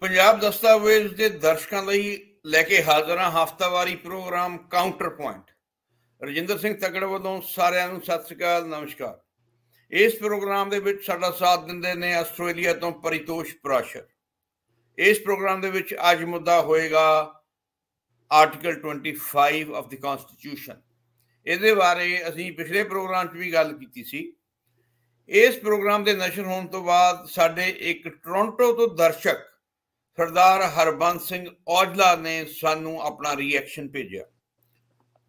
ਪੰਜਾਬ ਦਸਤਾਵੇਜ਼ ਦੇ ਦਰਸ਼ਕਾਂ ਲਈ ਲੈ ਕੇ ਹਾਜ਼ਰ ਹਾਂ ਹਫਤਾਵਾਰੀ programme counter point Rajinder Singh Takkar ਵੱਲੋਂ ਸਾਰਿਆਂ ਨੂੰ ਸਤਿ ਸ੍ਰੀ ਅਕਾਲ ਨਮਸਕਾਰ ਇਸ ਪ੍ਰੋਗਰਾਮ ਦੇ ਵਿੱਚ ਸਾਡਾ ਸਾਥ ਦਿੰਦੇ ਨੇ ਆਸਟ੍ਰੇਲੀਆ ਤੋਂ ਪਰਿਤੋਸ਼ ਪ੍ਰਾਸ਼ਰ ਇਸ ਪ੍ਰੋਗਰਾਮ ਦੇ ਵਿੱਚ ਅੱਜ ਮੁੱਦਾ ਹੋਏਗਾ ਆਰਟੀਕਲ 25 ਆਫ ਦੀ ਕਨਸਟੀਟਿਊਸ਼ਨ ਇਹਦੇ ਬਾਰੇ ਅਸੀਂ ਪਿਛਲੇ ਪ੍ਰੋਗਰਾਮ 'ਚ ਵੀ ਗੱਲ ਕੀਤੀ ਸੀ ਇਸ ਪ੍ਰੋਗਰਾਮ ਦੇ ਨਸ਼ਰ ਹੋਣ ਤੋਂ ਬਾਅਦ ਸਾਡੇ ਇੱਕ ਟੋਰਾਂਟੋ ਤੋਂ ਦਰਸ਼ਕ ਸਰਦਾਰ ਹਰਬੰਸ ਸਿੰਘ ਔਜਲਾ ਨੇ ਸਾਨੂੰ ਆਪਣਾ ਰਿਐਕਸ਼ਨ ਭੇਜਿਆ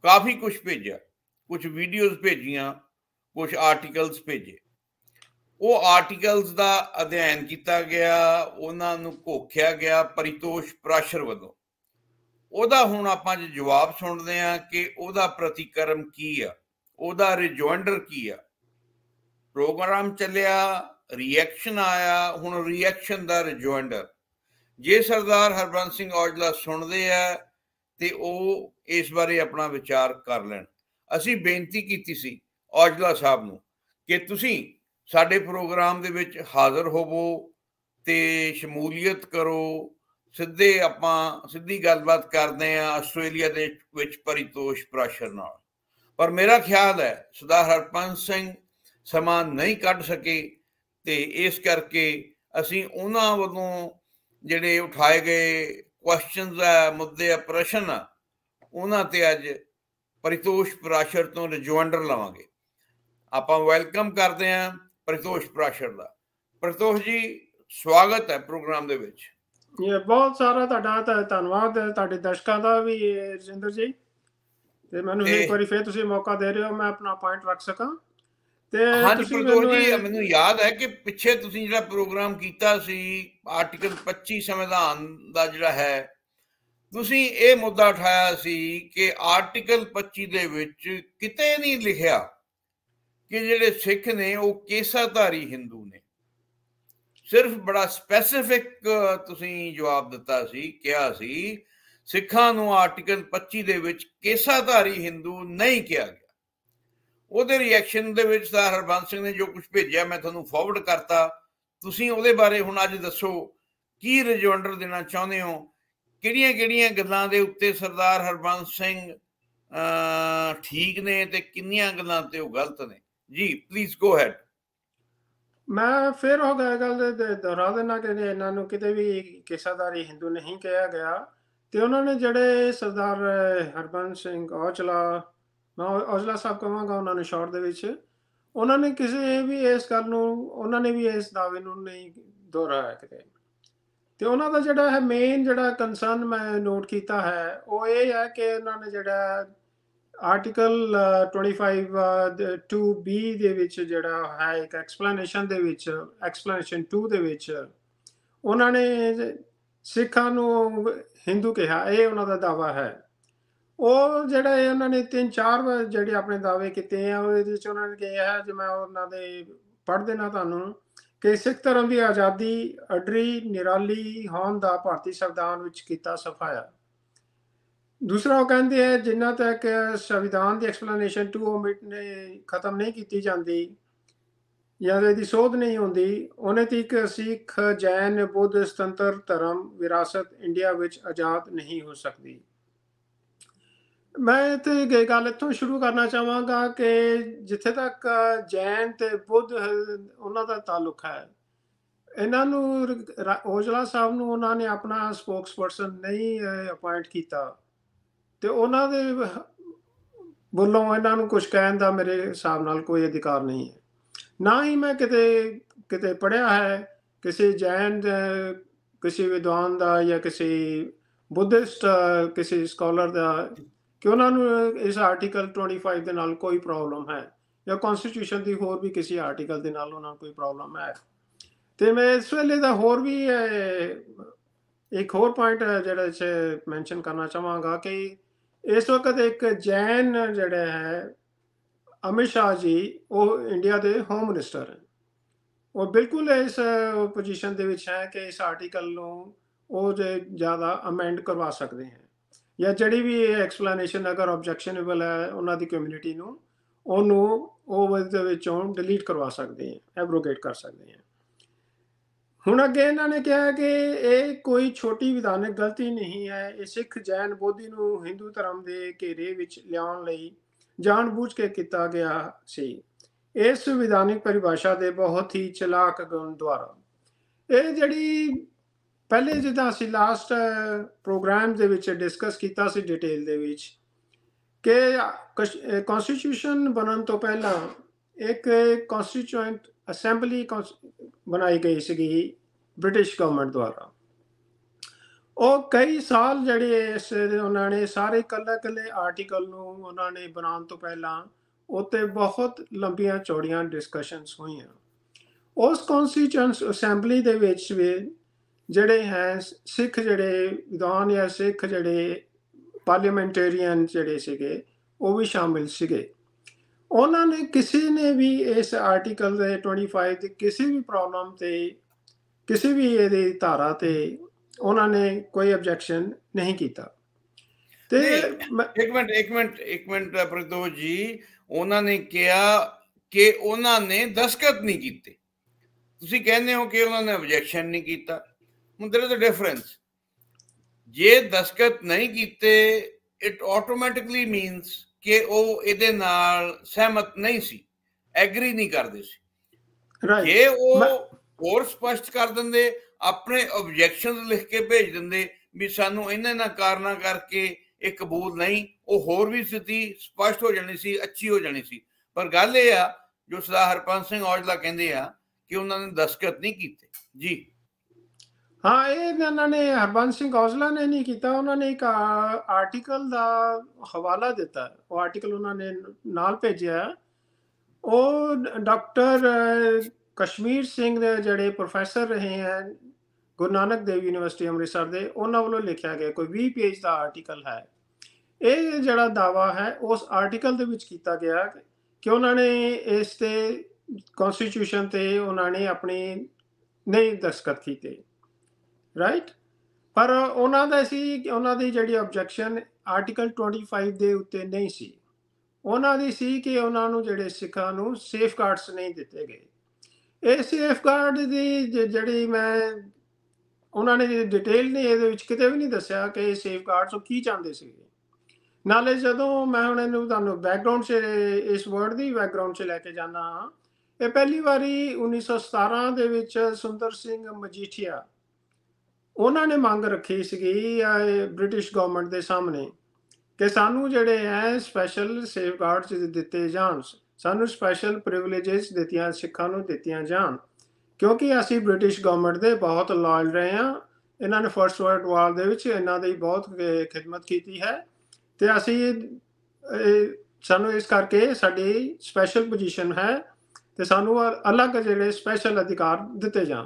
ਕਾਫੀ ਕੁਝ ਭੇਜਿਆ ਕੁਝ ਵੀਡੀਓਜ਼ ਭੇਜੀਆਂ ਕੁਝ ਆਰਟੀਕਲਸ ਭੇਜੇ ਉਹ ਆਰਟੀਕਲਸ ਦਾ ਅਧਿਐਨ ਕੀਤਾ ਗਿਆ ਉਹਨਾਂ ਨੂੰ ਘੋਖਿਆ ਗਿਆ ਪਰਿਤੋਸ਼ ਪ੍ਰਾਸ਼ਰ ਵੱਲੋਂ ਉਹਦਾ ਹੁਣ ਆਪਾਂ ਜੇ ਜਵਾਬ ਸੁਣਦੇ ਆ ਕਿ ਉਹਦਾ ਪ੍ਰਤੀਕਰਮ ਕੀ ਆ ਉਹਦਾ ਰਿਜੁਐਂਡਰ ਕੀ ਆ ਪ੍ਰੋਗਰਾਮ ਚੱਲਿਆ ਰਿਐਕਸ਼ਨ ਆਇਆ ਹੁਣ ਰਿਐਕਸ਼ਨ ਦਾ ਰਿਜੁਐਂਡਰ ਜੇ ਸਰਦਾਰ ਹਰਬੰਸ ਸਿੰਘ ਔਜਲਾ ਸੁਣਦੇ ਆ ਤੇ ਉਹ ਇਸ ਬਾਰੇ ਆਪਣਾ ਵਿਚਾਰ ਕਰ ਲੈਣ ਅਸੀਂ ਬੇਨਤੀ ਕੀਤੀ ਸੀ ਔਜਲਾ ਸਾਹਿਬ ਨੂੰ ਕਿ ਤੁਸੀਂ ਸਾਡੇ ਪ੍ਰੋਗਰਾਮ ਦੇ ਵਿੱਚ ਹਾਜ਼ਰ ਹੋਵੋ ਤੇ ਸ਼ਮੂਲੀਅਤ ਕਰੋ ਸਿੱਧੇ ਆਪਾਂ ਸਿੱਧੀ ਗੱਲਬਾਤ ਕਰਦੇ ਆ ਆਸਟ੍ਰੇਲੀਆ ਦੇ ਵਿੱਚ ਪਰਿਤੋਸ਼ ਪ੍ਰਸ਼ਰ ਨਾਲ ਪਰ ਮੇਰਾ ਖਿਆਲ ਹੈ ਸਦਾ ਹਰਪੰਸ ਸਿੰਘ ਸਮਾਂ ਨਹੀਂ ਕੱਢ ਸਕੇ ਤੇ ਇਸ ਕਰਕੇ ਅਸੀਂ ਉਹਨਾਂ ਵੱਲੋਂ ਜਿਹੜੇ ਉਠਾਏ ਗਏ ਕੁਐਸਚਨਸ ਆ ਮੁੱਦੇ ਆ ਪ੍ਰਸ਼ਨ ਆ ਉਹਨਾਂ ਤੇ ਅੱਜ ਪਰਿਤੋਸ਼ ਪ੍ਰਾਸ਼ਰ ਤੋਂ ਰਿਜਵੰਡਰ ਲਾਵਾਂਗੇ ਆਪਾਂ ਵੈਲਕਮ ਕਰਦੇ ਆਂ ਪਰਿਤੋਸ਼ ਪ੍ਰਾਸ਼ਰ ਦਾ ਪਰਿਤੋਸ਼ ਜੀ ਸਵਾਗਤ ਹੈ ਪ੍ਰੋਗਰਾਮ ਦੇ ਵਿੱਚ ਇਹ ਬਹੁਤ ਸਾਰਾ ਤੁਹਾਡਾ ਧੰਨਵਾਦ ਤੁਹਾਡੇ ਦਰਸ਼ਕਾਂ ਦਾ ਵੀ ਰਜਿੰਦਰ ਜੀ ਤੇ ਮੈਨੂੰ ਇੱਕ ਵਾਰੀ ਫੇਰ ਤੁਸੀਂ ਮੌਕਾ ਦੇ ਰਹੇ ਹੋ ਮੈਂ ਆਪਣਾ ਪੁਆਇੰਟ ਰੱਖ ਸਕਾਂ ਤੇ ਹਾਂਜੀ ਜੀ ਮੈਨੂੰ ਯਾਦ ਹੈ ਕਿ ਪਿੱਛੇ ਤੁਸੀਂ ਜਿਹੜਾ ਪ੍ਰੋਗਰਾਮ ਕੀਤਾ ਸੀ ਆਰਟੀਕਲ 25 ਸੰਵਿਧਾਨ ਦਾ ਜਿਹੜਾ ਹੈ ਤੁਸੀਂ ਇਹ ਮੁੱਦਾ ਉਠਾਇਆ ਸੀ ਕਿ ਆਰਟੀਕਲ 25 ਦੇ ਵਿੱਚ ਕਿਤੇ ਨਹੀਂ ਲਿਖਿਆ ਕਿ ਜਿਹੜੇ ਸਿੱਖ ਨੇ ਉਹ ਕੇਸਾਧਾਰੀ Hindu ਨੇ ਸਿਰਫ ਬੜਾ ਸਪੈਸੀਫਿਕ ਤੁਸੀਂ ਜਵਾਬ ਦਿੱਤਾ ਸੀ ਕਿਹਾ ਸੀ ਸਿੱਖਾਂ ਨੂੰ ਆਰਟੀਕਲ 25 ਦੇ ਵਿੱਚ ਕੇਸਾਧਾਰੀ Hindu ਨਹੀਂ ਕਿਹਾ ਉਹਦੇ ਰਿਐਕਸ਼ਨ ਦੇ ਵਿੱਚ ਦਾ ਹਰਬੰਸ ਸਿੰਘ ਨੇ ਜੋ ਕੁਝ ਭੇਜਿਆ ਮੈਂ ਤੁਹਾਨੂੰ ਫਾਰਵਰਡ ਕਰਤਾ ਤੁਸੀਂ ਉਹਦੇ ਬਾਰੇ ਹੁਣ ਅੱਜ ਦੱਸੋ ਕੀ ਰਿਜਵੰਡਰ ਦੇਣਾ ਚਾਹੁੰਦੇ ਹੋ ਕਿਹੜੀਆਂ-ਕਿਹੜੀਆਂ ਗੱਲਾਂ ਦੇ ਉੱਤੇ ਸਰਦਾਰ ਹਰਬੰਸ ਸਿੰਘ ਅ ਠੀਕ ਨੇ ਤੇ ਕਿੰਨੀਆਂ ਗੱਲਾਂ ਤੇ ਉਹ ਗਲਤ ਨੇ ਜੀ ਪਲੀਜ਼ ਗੋ ਹੈਡ ਮੈਂ ਫਿਰ ਹੋ ਗਿਆ ਗੱਲ ਦੇ ਦੁਹਰਾ ਦੇਣਾ ਕਿ ਇਹਨਾਂ ਨੂੰ ਕਿਤੇ ਵੀ ਕਿਸਾਦਾਰੀ ਹਿੰਦੂ ਨਹੀਂ ਕਿਹਾ ਗਿਆ ਤੇ ਉਹਨਾਂ ਨੇ ਜਿਹੜੇ ਸਰਦਾਰ ਹਰਬੰਸ ਸਿੰਘ ਔਚਲਾ ਮੈਂ ਔਜਲਾ ਸਾਹਿਬ ਕਹਾਂਗਾ ਉਹਨਾਂ ਨੇ ਸ਼ਾਰਟ ਦੇ ਵਿੱਚ ਉਹਨਾਂ ਨੇ ਕਿਸੇ ਵੀ ਇਸ ਗੱਲ ਨੂੰ ਉਹਨਾਂ ਨੇ ਵੀ ਇਸ ਦਾਅਵੇ ਨੂੰ ਨਹੀਂ ਦੁਹਰਾਇਆ ਕਿਤੇ ਤੇ ਉਹਨਾਂ ਦਾ ਜਿਹੜਾ ਹੈ ਮੇਨ ਜਿਹੜਾ ਕਨਸਰਨ ਮੈਂ ਨੋਟ ਕੀਤਾ ਹੈ ਉਹ ਇਹ ਹੈ ਕਿ ਉਹਨਾਂ ਨੇ ਜਿਹੜਾ ਆਰਟੀਕਲ 25 2b ਦੇ ਵਿੱਚ ਜਿਹੜਾ ਹੈ ਇੱਕ ਐਕਸਪਲੇਨੇਸ਼ਨ ਦੇ ਵਿੱਚ ਐਕਸਪਲੇਨੇਸ਼ਨ 2 ਦੇ ਵਿੱਚ ਉਹਨਾਂ ਨੇ ਸਿੱਖਾਂ ਨੂੰ ਹਿੰਦੂ ਕਿਹਾ ਇਹ ਉਹਨਾਂ ਦਾ ਦਾਵਾ ਹੈ ਉਹ ਜਿਹੜਾ ਇਹਨਾਂ ਉਹਨਾਂ ਨੇ ਤਿੰਨ ਚਾਰ ਵਾਰ ਜਿਹੜੇ ਆਪਣੇ ਦਾਅਵੇ ਕੀਤੇ ਆ ਉਹਦੇ ਵਿੱਚ ਉਹਨਾਂ ਨੇ ਕਿਹਾ ਜੇ ਮੈਂ ਉਹਨਾਂ ਦੇ ਪੜ੍ਹ ਦੇਣਾ ਤੁਹਾਨੂੰ ਕਿ ਸਿੱਖ ਧਰਮ ਦੀ ਆਜ਼ਾਦੀ ਅਡਰੀ ਨਿਰਾਲੀ ਹੋਣ ਦਾ ਭਾਰਤੀ ਸੰਵਿਧਾਨ ਵਿੱਚ ਕੀਤਾ ਸਫਾਇਆ ਦੂਸਰਾ ਉਹ ਕਹਿੰਦੇ ਆ ਜਿੰਨਾ ਤੱਕ ਸੰਵਿਧਾਨ ਦੀ ਐਕਸਪਲੇਨੇਸ਼ਨ ਟੂ ਓਮਿਟ ਨੇ ਖਤਮ ਨਹੀਂ ਕੀਤੀ ਜਾਂਦੀ ਜਾਂ ਇਹਦੀ ਸੋਧ ਨਹੀਂ ਹੁੰਦੀ ਉਹਨੇ ਤੀਕ ਸਿੱਖ ਜੈਨ ਬੁੱਧ ਸੁਤੰਤਰ ਧਰਮ ਵਿਰਾਸਤ ਇੰਡੀਆ ਵਿੱਚ ਆਜ਼ਾਦ ਨਹੀਂ ਹੋ ਸਕਦੀ ਮੈਂ ਤੇ ਗੱਲ ਇੱਥੋਂ ਸ਼ੁਰੂ ਕਰਨਾ ਚਾਹਾਂਗਾ ਕਿ ਜਿੱਥੇ ਤੱਕ ਜੈਨ ਤੇ ਬੁੱਧ ਉਹਨਾਂ ਦਾ ਤਾਲੁਕ ਹੈ ਇਹਨਾਂ ਨੂੰ ਓਜਲਾ ਔਜਲਾ ਸਾਹਿਬ ਨੂੰ ਉਹਨਾਂ ਨੇ ਆਪਣਾ ਸਪੋਕਸਪਰਸਨ ਨਹੀਂ ਅਪਾਇੰਟ ਕੀਤਾ ਤੇ ਉਹਨਾਂ ਦੇ ਵ- ਵੱਲੋਂ ਇਹਨਾਂ ਨੂੰ ਕੁਝ ਕਹਿਣ ਦਾ ਮੇਰੇ ਹਿਸਾਬ ਨਾਲ ਕੋਈ ਅਧਿਕਾਰ ਨਹੀਂ ਹੈ ਨਾ ਹੀ ਮੈਂ ਕਿਤੇ ਕਿਤੇ ਪੜਿਆ ਹੈ ਕਿਸੇ ਜੈਨ ਕਿਸੇ ਵਿਦਵਾਨ ਦਾ ਜਾਂ ਕਿਸੇ ਬੁੱਧਿਸਟ ਕਿਸੇ ਸਕਾਲਰ ਦਾ ਕਿ ਉਹਨਾਂ ਨੂੰ ਇਸ ਆਰਟੀਕਲ 25 ਦੇ ਨਾਲ ਕੋਈ ਪ੍ਰੋਬਲਮ ਹੈ ਜਾਂ ਕਨਸਟੀਟਿਊਸ਼ਨ ਦੀ ਹੋਰ ਵੀ ਕਿਸੇ ਆਰਟੀਕਲ ਦੇ ਨਾਲ ਉਹਨਾਂ ਨੂੰ ਕੋਈ ਪ੍ਰੋਬਲਮ ਹੈ ਤੇ ਮੈਂ ਇਸ ਵੇਲੇ ਦਾ ਹੋਰ ਵੀ ਇੱਕ ਹੋਰ ਪੁਆਇੰਟ ਜਿਹੜਾ ਇਸ ਮੈਂਸ਼ਨ ਕਰਨਾ ਚਾਹਾਂਗਾ ਕਿ ਇਸ ਵਕਤ ਇੱਕ ਜੈਨ ਜਿਹੜਾ ਹੈ ਅਮਿਤ ਸ਼ਾਹ ਜੀ ਉਹ ਇੰਡੀਆ ਦੇ ਹੋਮ ਮਿਨਿਸਟਰ ਹੈ ਉਹ ਬਿਲਕੁਲ ਇਸ ਪੋਜੀਸ਼ਨ ਦੇ ਵਿੱਚ ਹੈ ਕਿ ਇਸ ਆਰਟੀਕਲ ਨੂੰ ਉਹ ਜ਼ਿਆਦਾ ਅਮੈਂਡ ਕਰਵਾ ਸਕਦੇ ਹਨ ਜਾਂ ਜਿਹੜੀ ਵੀ ਐਕਸਪਲੇਨੇਸ਼ਨ ਅਗਰ ਆਬਜੈਕਸ਼ਨੇਬਲ ਹੈ ਉਹਨਾਂ ਦੀ ਕਮਿਊਨਿਟੀ ਨੂੰ ਉਹਨੂੰ ਉਹ ਦੇ ਵਿੱਚੋਂ ਡਿਲੀਟ ਕਰਵਾ ਸਕਦੇ ਆ ਐਬਰੋਗੇਟ ਕਰ ਸਕਦੇ ਆ ਹੁਣ ਅੱਗੇ ਇਹਨਾਂ ਨੇ ਕਿਹਾ ਕਿ ਇਹ ਕੋਈ ਛੋਟੀ ਵਿਧਾਨਕ ਗਲਤੀ ਨਹੀਂ ਹੈ ਇਹ ਸਿੱਖ ਜੈਨ ਬੋਧੀ ਨੂੰ Hindu ਧਰਮ ਦੇ ਘੇਰੇ ਵਿੱਚ ਲਿਆਉਣ ਲਈ ਜਾਣਬੁੱਝ ਕੇ ਕੀਤਾ ਗਿਆ ਸੀ ਇਸ ਵਿਧਾਨਿਕ ਪਰਿਭਾਸ਼ਾ ਦੇ ਬਹੁਤ ਹੀ ਚਲਾਕ ਗੁਣ ਦੁਆਰਾ ਇਹ ਜਿਹੜੀ ਪਹਿਲੇ ਜਿੱਦਾਂ ਅਸੀਂ ਲਾਸਟ ਪ੍ਰੋਗਰਾਮ ਦੇ ਵਿੱਚ ਡਿਸਕਸ ਕੀਤਾ ਸੀ ਡਿਟੇਲ ਦੇ ਵਿੱਚ ਕਿ ਕਨਸਟੀਟਿਊਸ਼ਨ ਬਣਨ ਤੋਂ ਪਹਿਲਾਂ ਇੱਕ ਕਨਸਟੀਟੂਐਂਟ ਅਸੈਂਬਲੀ ਬਣਾਈ ਗਈ ਸੀਗੀ ਬ੍ਰਿਟਿਸ਼ ਗਵਰਨਮੈਂਟ ਦੁਆਰਾ ਉਹ ਕਈ ਸਾਲ ਜਿਹੜੇ ਇਸ ਉਹਨਾਂ ਨੇ ਸਾਰੇ ਕੱਲੇ ਕੱਲੇ ਆਰਟੀਕਲ ਨੂੰ ਉਹਨਾਂ ਨੇ ਬਣਾਉਣ ਤੋਂ ਪਹਿਲਾਂ ਉੱਤੇ ਬਹੁਤ ਲੰਬੀਆਂ ਚੌੜੀਆਂ ਡਿਸਕਸ਼ਨਸ ਹੋਈਆਂ ਉਸ ਕਨਸਟੀਟੂਐਂਟ ਅਸੈਂਬਲੀ ਦੇ ਵਿੱਚ ਵੀ ਜਿਹੜੇ ਹੈ ਸਿੱਖ ਜਿਹੜੇ ਵਿਦਵਾਨ ਜਾਂ ਸਿੱਖ ਜਿਹੜੇ ਪਾਰਲੀਮੈਂਟੇਰੀਅਨ ਜਿਹੜੇ ਸੀਗੇ ਉਹ ਵੀ ਸ਼ਾਮਿਲ ਸੀਗੇ ਉਹਨਾਂ ਨੇ ਕਿਸੇ ਨੇ ਵੀ ਇਸ ਆਰਟੀਕਲ ਦੇ 25 ਦੇ ਕਿਸੇ ਵੀ ਪ੍ਰੋਬਲਮ ਤੇ ਕਿਸੇ ਵੀ ਇਹਦੀ ਧਾਰਾ ਤੇ ਉਹਨਾਂ ਨੇ ਕੋਈ ਆਬਜੈਕਸ਼ਨ ਨਹੀਂ ਕੀਤਾ ਤੇ ਇੱਕ ਮਿੰਟ ਇੱਕ ਮਿੰਟ ਇੱਕ ਮਿੰਟ ਪ੍ਰਤੋ ਜੀ ਉਹਨਾਂ ਨੇ ਕਿਹਾ ਕਿ ਉਹਨਾਂ ਨੇ ਦਸਕਤ ਨਹੀਂ ਕੀਤੇ ਤੁਸੀਂ ਕਹਿੰਦੇ ਹੋ ਕਿ ਉਹਨਾਂ ਨੇ ਆਬਜੈਕਸ਼ਨ ਨਹੀਂ ਕੀਤਾ there is a difference. ਜੇ ਦਸਕਤ ਨਹੀਂ ਕੀਤੇ ਇਟ ਆਟੋਮੈਟਿਕਲੀ ਮੀਨਸ ਕਿ ਉਹ ਇਹਦੇ ਨਾਲ ਸਹਿਮਤ ਨਹੀਂ ਸੀ ਐਗਰੀ ਨਹੀਂ ਕਰਦੇ ਸੀ ਰਾਈਟ ਜੇ ਉਹ ਹੋਰ ਸਪਸ਼ਟ ਕਰ ਦਿੰਦੇ ਆਪਣੇ ਆਬਜੈਕਸ਼ਨਸ ਲਿਖ ਕੇ ਭੇਜ ਦਿੰਦੇ ਵੀ ਸਾਨੂੰ ਇਹਨਾਂ ਨਾ ਕਾਰਨਾ ਕਰਕੇ ਇਹ ਕਬੂਲ ਨਹੀਂ ਉਹ ਹੋਰ ਵੀ ਸਥਿਤੀ ਸਪਸ਼ਟ ਹੋ ਜਾਣੀ ਸੀ ਅੱਛੀ ਹੋ ਜਾਣੀ ਸੀ ਪਰ ਗੱਲ ਇਹ ਆ ਜੋ ਸਦਾ ਹਰਪੰਸ ਸਿੰਘ ਔਜਲਾ ਕਹਿੰਦੇ ਆ ਕਿ ਉਹਨਾਂ ਨੇ ਦਸਕਤ ਨਹੀਂ ਕੀਤੇ ਜੀ ਹਾਂ ਇਹ ਇਹਨਾਂ ਨੇ ਹਰਬੰਸ ਸਿੰਘ ਔਜਲਾ ਨੇ ਨਹੀਂ ਕੀਤਾ ਉਹਨਾਂ ਨੇ ਇੱਕ ਆਰਟੀਕਲ ਦਾ ਹਵਾਲਾ ਦਿੱਤਾ ਉਹ ਆਰਟੀਕਲ ਉਹਨਾਂ ਨੇ ਨਾਲ ਭੇਜਿਆ ਉਹ ਡਾਕਟਰ ਕਸ਼ਮੀਰ ਸਿੰਘ ਦੇ ਜਿਹੜੇ ਪ੍ਰੋਫੈਸਰ ਰਹੇ ਹਨ ਗੁਰੂ ਨਾਨਕ ਦੇਵ ਯੂਨੀਵਰਸਿਟੀ ਅੰਮ੍ਰਿਤਸਰ ਦੇ ਉਹਨਾਂ ਵੱਲੋਂ ਲਿਖਿਆ ਗਿਆ ਕੋਈ 20 ਪੇਜ ਦਾ ਆਰਟੀਕਲ ਹੈ ਇਹ ਜਿਹੜਾ ਦਾਵਾ ਹੈ ਉਸ ਆਰਟੀਕਲ ਦੇ ਵਿੱਚ ਕੀਤਾ ਗਿਆ ਕਿ ਉਹਨਾਂ ਨੇ ਇਸ ਤੇ ਕਨਸਟੀਟਿਊਸ਼ਨ ਤੇ ਉਹਨਾਂ ਨੇ ਆਪਣੀ ਨਹੀਂ ਦਸਤਖਤ ਕੀਤੇ ਰਾਈਟ ਪਰ ਉਹਨਾਂ ਦਾ ਸੀ ਉਹਨਾਂ ਦੀ ਜਿਹੜੀ ਆਬਜੈਕਸ਼ਨ ਆਰਟੀਕਲ 25 ਦੇ ਉੱਤੇ ਨਹੀਂ ਸੀ ਉਹਨਾਂ ਦੀ ਸੀ ਕਿ ਉਹਨਾਂ ਨੂੰ ਜਿਹੜੇ ਸਿੱਖਾਂ ਨੂੰ ਸੇਫਗਾਰਡਸ ਨਹੀਂ ਦਿੱਤੇ ਗਏ ਇਹ ਸੇਫਗਾਰਡ ਦੀ ਜਿਹੜੀ ਮੈਂ ਉਹਨਾਂ ਨੇ ਡਿਟੇਲ ਨਹੀਂ ਇਹਦੇ ਵਿੱਚ ਕਿਤੇ ਵੀ ਨਹੀਂ ਦੱਸਿਆ ਕਿ ਇਹ ਸੇਫਗਾਰਡਸ ਉਹ ਕੀ ਚਾਹੁੰਦੇ ਸੀ ਨਾਲੇ ਜਦੋਂ ਮੈਂ ਹੁਣ ਇਹਨੂੰ ਤੁਹਾਨੂੰ ਬੈਕਗ੍ਰਾਉਂਡ 'ਚ ਇਸ ਵਰਡ ਦੀ ਬੈਕਗ੍ਰਾਉਂਡ 'ਚ ਲੈ ਕੇ ਜਾਣਾ ਇਹ ਪਹਿਲੀ ਵਾਰੀ 1917 ਦੇ ਵਿੱਚ ਸੁੰਦਰ ਸਿੰਘ ਮਜੀਠੀਆ ਉਹਨਾਂ ਨੇ ਮੰਗ ਰੱਖੀ ਸੀਗੀ ਬ੍ਰਿਟਿਸ਼ ਗਵਰਨਮੈਂਟ ਦੇ ਸਾਹਮਣੇ ਕਿ ਸਾਨੂੰ ਜਿਹੜੇ ਐ ਸਪੈਸ਼ਲ ਸੇਫਗਾਰਡਸ ਦਿੱਤੇ ਜਾਣ ਸਾਨੂੰ ਸਪੈਸ਼ਲ ਪ੍ਰਿਵਿਲੇਜਸ ਦਿੱਤੀਆਂ ਸਿੱਖਾਂ ਨੂੰ ਦਿੱਤੀਆਂ ਜਾਣ ਕਿਉਂਕਿ ਅਸੀਂ ਬ੍ਰਿਟਿਸ਼ ਗਵਰਨਮੈਂਟ ਦੇ ਬਹੁਤ ਲਾਇਲ ਰਹੇ ਹਾਂ ਇਹਨਾਂ ਨੇ ਫਰਸਟ ਵਰਲਡ ਵਾਰ ਦੇ ਵਿੱਚ ਇਹਨਾਂ ਦੀ ਬਹੁਤ ਖਿਦਮਤ ਕੀਤੀ ਹੈ ਤੇ ਅਸੀਂ ਸਾਨੂੰ ਇਸ ਕਰਕੇ ਸਾਡੀ ਸਪੈਸ਼ਲ ਪੋਜੀਸ਼ਨ ਹੈ ਤੇ ਸਾਨੂੰ ਅਲੱਗ ਜਿਹੜੇ ਸਪੈਸ਼ਲ ਅਧਿਕਾਰ ਦਿੱਤੇ ਜਾਣ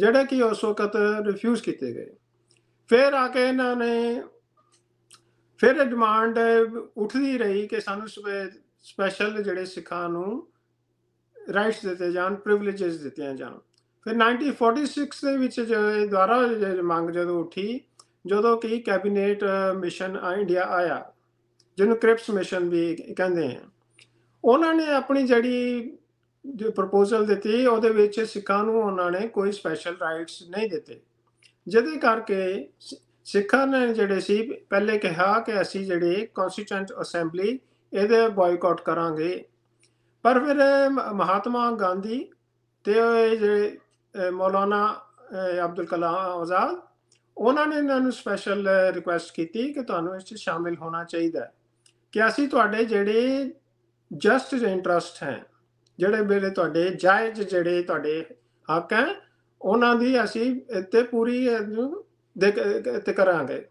ਜਿਹੜੇ ਕਿ ਉਸ ਵਕਤ ਰਿਫਿਊਜ਼ ਕੀਤੇ ਗਏ ਫਿਰ ਆ ਕੇ ਇਹਨਾਂ ਨੇ ਫਿਰ ਡਿਮਾਂਡ ਉੱਠਦੀ ਰਹੀ ਕਿ ਸਾਨੂੰ ਸਪੈਸ਼ਲ ਜਿਹੜੇ ਸਿੱਖਾਂ ਨੂੰ ਰਾਈਟਸ ਦਿੱਤੇ ਜਾਣ ਪ੍ਰਿਵਿਲੇजेस ਦਿੱਤੇ ਜਾਣ ਫਿਰ 1946 ਦੇ ਵਿੱਚ ਜੋ ਦੁਆਰਾ ਮੰਗ ਜਦੋਂ ਉੱਠੀ ਜਦੋਂ ਕਿ ਕੈਬਨਿਟ ਮਿਸ਼ਨ ਇੰਡੀਆ ਆਇਆ ਜਿਹਨੂੰ ਕ੍ਰਿਪਸ ਮਿਸ਼ਨ ਵੀ ਕਹਿੰਦੇ ਆ ਉਹਨਾਂ ਨੇ ਆਪਣੀ ਜਿਹੜੀ ਜੋ ਪ੍ਰਪੋਜ਼ਲ ਦਿੱਤੀ ਉਹਦੇ ਵਿੱਚ ਸਿੱਖਾਂ ਨੂੰ ਉਹਨਾਂ ਨੇ ਕੋਈ ਸਪੈਸ਼ਲ ਰਾਈਟਸ ਨਹੀਂ ਦਿੱਤੇ ਜਿਹਦੇ ਕਰਕੇ ਸਿੱਖਾਂ ਨੇ ਜਿਹੜੇ ਸੀ ਪਹਿਲੇ ਕਿਹਾ ਕਿ ਅਸੀਂ ਜਿਹੜੇ ਕਨਸਟੀਟਿਊਂਟ ਅਸੈਂਬਲੀ ਇਹਦੇ ਬਾਈਕਾਟ ਕਰਾਂਗੇ ਪਰ ਫਿਰ ਮਹਾਤਮਾ ਗਾਂਧੀ ਤੇ ਜਿਹੜੇ ਮੌਲਾਨਾ ਅਬਦੁਲ ਕਲਾਮ ਆਜ਼ਾਦ ਉਹਨਾਂ ਨੇ ਇਹਨਾਂ ਨੂੰ ਸਪੈਸ਼ਲ ਰਿਕੁਐਸਟ ਕੀਤੀ ਕਿ ਤੁਹਾਨੂੰ ਇਸ 'ਚ ਸ਼ਾਮਿਲ ਹੋਣਾ ਚਾਹੀਦਾ ਕਿ ਅਸੀਂ ਤੁਹਾਡੇ ਜਿਹੜੇ ਜਸਟ ਇੰਟਰਸਟ ਹੈ ਜਿਹੜੇ ਮੇਰੇ ਤੁਹਾਡੇ ਜਾਇਜ਼ ਜਿਹੜੇ ਤੁਹਾਡੇ ਹੱਕ ਹੈ ਉਹਨਾਂ ਦੀ ਅਸੀਂ ਇੱਥੇ ਪੂਰੀ ਤੇ ਕਰਾਂਗੇ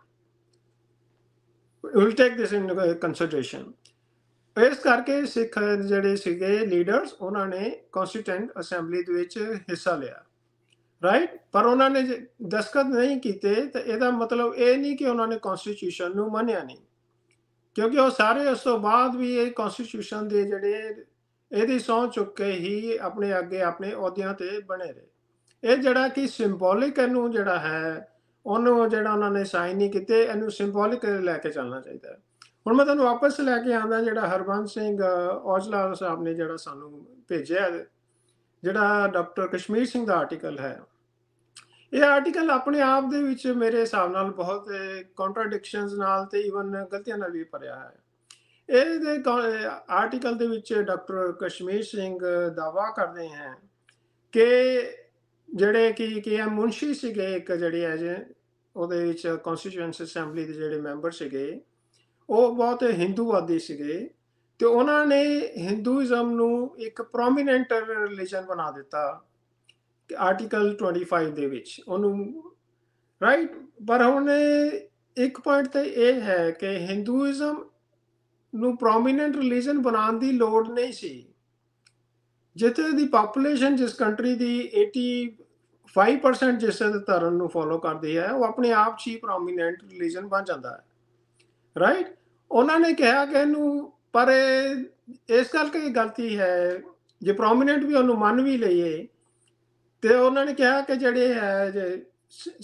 will take this in consideration ਇਸ ਕਰਕੇ ਸਿੱਖ ਜਿਹੜੇ ਸੀਗੇ ਲੀਡਰਸ ਉਹਨਾਂ ਨੇ ਕਨਸਟੀਟੂਐਂਟ ਅਸੈਂਬਲੀ ਦੇ ਵਿੱਚ ਹਿੱਸਾ ਲਿਆ ਰਾਈਟ ਪਰ ਉਹਨਾਂ ਨੇ ਦਸਖਤ ਨਹੀਂ ਕੀਤੇ ਤਾਂ ਇਹਦਾ ਮਤਲਬ ਇਹ ਨਹੀਂ ਕਿ ਉਹਨਾਂ ਨੇ ਕਨਸਟੀਟਿਊਸ਼ਨ ਨੂੰ ਮੰਨਿਆ ਨਹੀਂ ਕਿਉਂਕਿ ਉਹ ਸਾਰੇ ਉਸ ਤੋਂ ਬਾਅਦ ਵੀ ਇਹ ਕਨਸਟੀਟਿਊਸ਼ਨ ਦੇ ਜਿਹੜੇ ਇਹਦੀ ਸਹੁੰ ਚੁੱਕ ਕੇ ਹੀ ਆਪਣੇ ਅੱਗੇ ਆਪਣੇ ਅਹੁਦਿਆਂ ਤੇ ਬਣੇ ਰਹੇ ਇਹ ਜਿਹੜਾ ਕਿ ਸਿੰਬੋਲਿਕ ਇਹਨੂੰ ਜਿਹੜਾ ਹੈ ਉਹਨੂੰ ਜਿਹੜਾ ਉਹਨਾਂ ਨੇ ਸਾਈਨ ਨਹੀਂ ਕੀਤੇ ਇਹਨੂੰ ਸਿੰਬੋਲਿਕ ਲੈ ਕੇ ਚੱਲਣਾ ਚਾਹੀਦਾ ਹੈ ਹੁਣ ਮੈਂ ਤੁਹਾਨੂੰ ਵਾਪਸ ਲੈ ਕੇ ਆਉਂਦਾ ਜਿਹੜਾ ਹਰਬੰਸ ਸਿੰਘ ਔਜਲਾ ਸਾਹਿਬ ਨੇ ਜਿਹੜਾ ਸਾਨੂੰ ਭੇਜਿਆ ਜਿਹੜਾ ਡਾਕਟਰ ਕਸ਼ਮੀਰ ਸਿੰਘ ਦਾ ਆਰਟੀਕਲ ਹੈ ਇਹ ਆਰਟੀਕਲ ਆਪਣੇ ਆਪ ਦੇ ਵਿੱਚ ਮੇਰੇ ਹਿਸਾਬ ਨਾਲ ਬਹੁਤ ਕੰਟਰਡਿਕਸ਼ਨਸ ਨਾਲ ਤੇ ਇਵਨ ਗਲਤੀਆਂ ਨਾਲ ਵੀ ਭਰਿਆ ਹੈ ਇਹਦੇ ਆਰਟੀਕਲ ਦੇ ਵਿੱਚ ਡਾਕਟਰ ਕਸ਼ਮੀਰ ਸਿੰਘ ਦਾਵਾ ਕਰਦੇ ਹਨ ਕਿ ਜਿਹੜੇ ਕਿ ਕੇ ਐਮ ਮੁੰਸ਼ੀ ਸੀਗੇ ਇੱਕ ਜਿਹੜੇ ਜੇ ਉਹਦੇ ਵਿੱਚ ਕਨਸਟੀਟਿਊਐਂਸੀ ਅਸੈਂਬਲੀ ਦੇ ਜਿਹੜੇ ਮੈਂਬਰ ਸੀਗੇ ਉਹ ਬਹੁਤ ਹਿੰਦੂਵਾਦੀ ਸੀਗੇ ਤੇ ਉਹਨਾਂ ਨੇ ਹਿੰਦੂਇਜ਼ਮ ਨੂੰ ਇੱਕ ਪ੍ਰੋਮਿਨੈਂਟ ਰਿਲੀਜਨ ਬਣਾ ਦਿੱਤਾ ਆਰਟੀਕਲ 25 ਦੇ ਵਿੱਚ ਉਹਨੂੰ ਰਾਈਟ ਪਰ ਹੁਣ ਇੱਕ ਪੁਆਇੰਟ ਤੇ ਇਹ ਹੈ ਕਿ ਹਿੰਦੂਇਜ਼ਮ ਨੂੰ ਪ੍ਰੋਮਿਨੈਂਟ ਰਿਲੀਜੀਅਨ ਬਣਾਉਣ ਦੀ ਲੋੜ ਨਹੀਂ ਸੀ ਜਿੱਥੇ ਦੀ ਪਾਪੂਲੇਸ਼ਨ ਜਿਸ ਕੰਟਰੀ ਦੀ 85% ਜਿਸ ਧਰਮ ਨੂੰ ਫੋਲੋ ਕਰਦੀ ਹੈ ਉਹ ਆਪਣੇ ਆਪ 'ਚ ਹੀ ਪ੍ਰੋਮਿਨੈਂਟ ਰਿਲੀਜੀਅਨ ਬਣ ਜਾਂਦਾ ਹੈ ਰਾਈਟ ਉਹਨਾਂ ਨੇ ਕਿਹਾ ਕਿ ਇਹਨੂੰ ਪਰ ਇਸ ਗੱਲ ਕਿ ਗਲਤੀ ਹੈ ਜੇ ਪ੍ਰੋਮਿਨੈਂਟ ਵੀ ਉਹਨੂੰ ਮੰਨ ਵੀ ਲਈਏ ਤੇ ਉਹਨਾਂ ਨੇ ਕਿਹਾ ਕਿ ਜਿਹੜੇ ਹੈ ਜੇ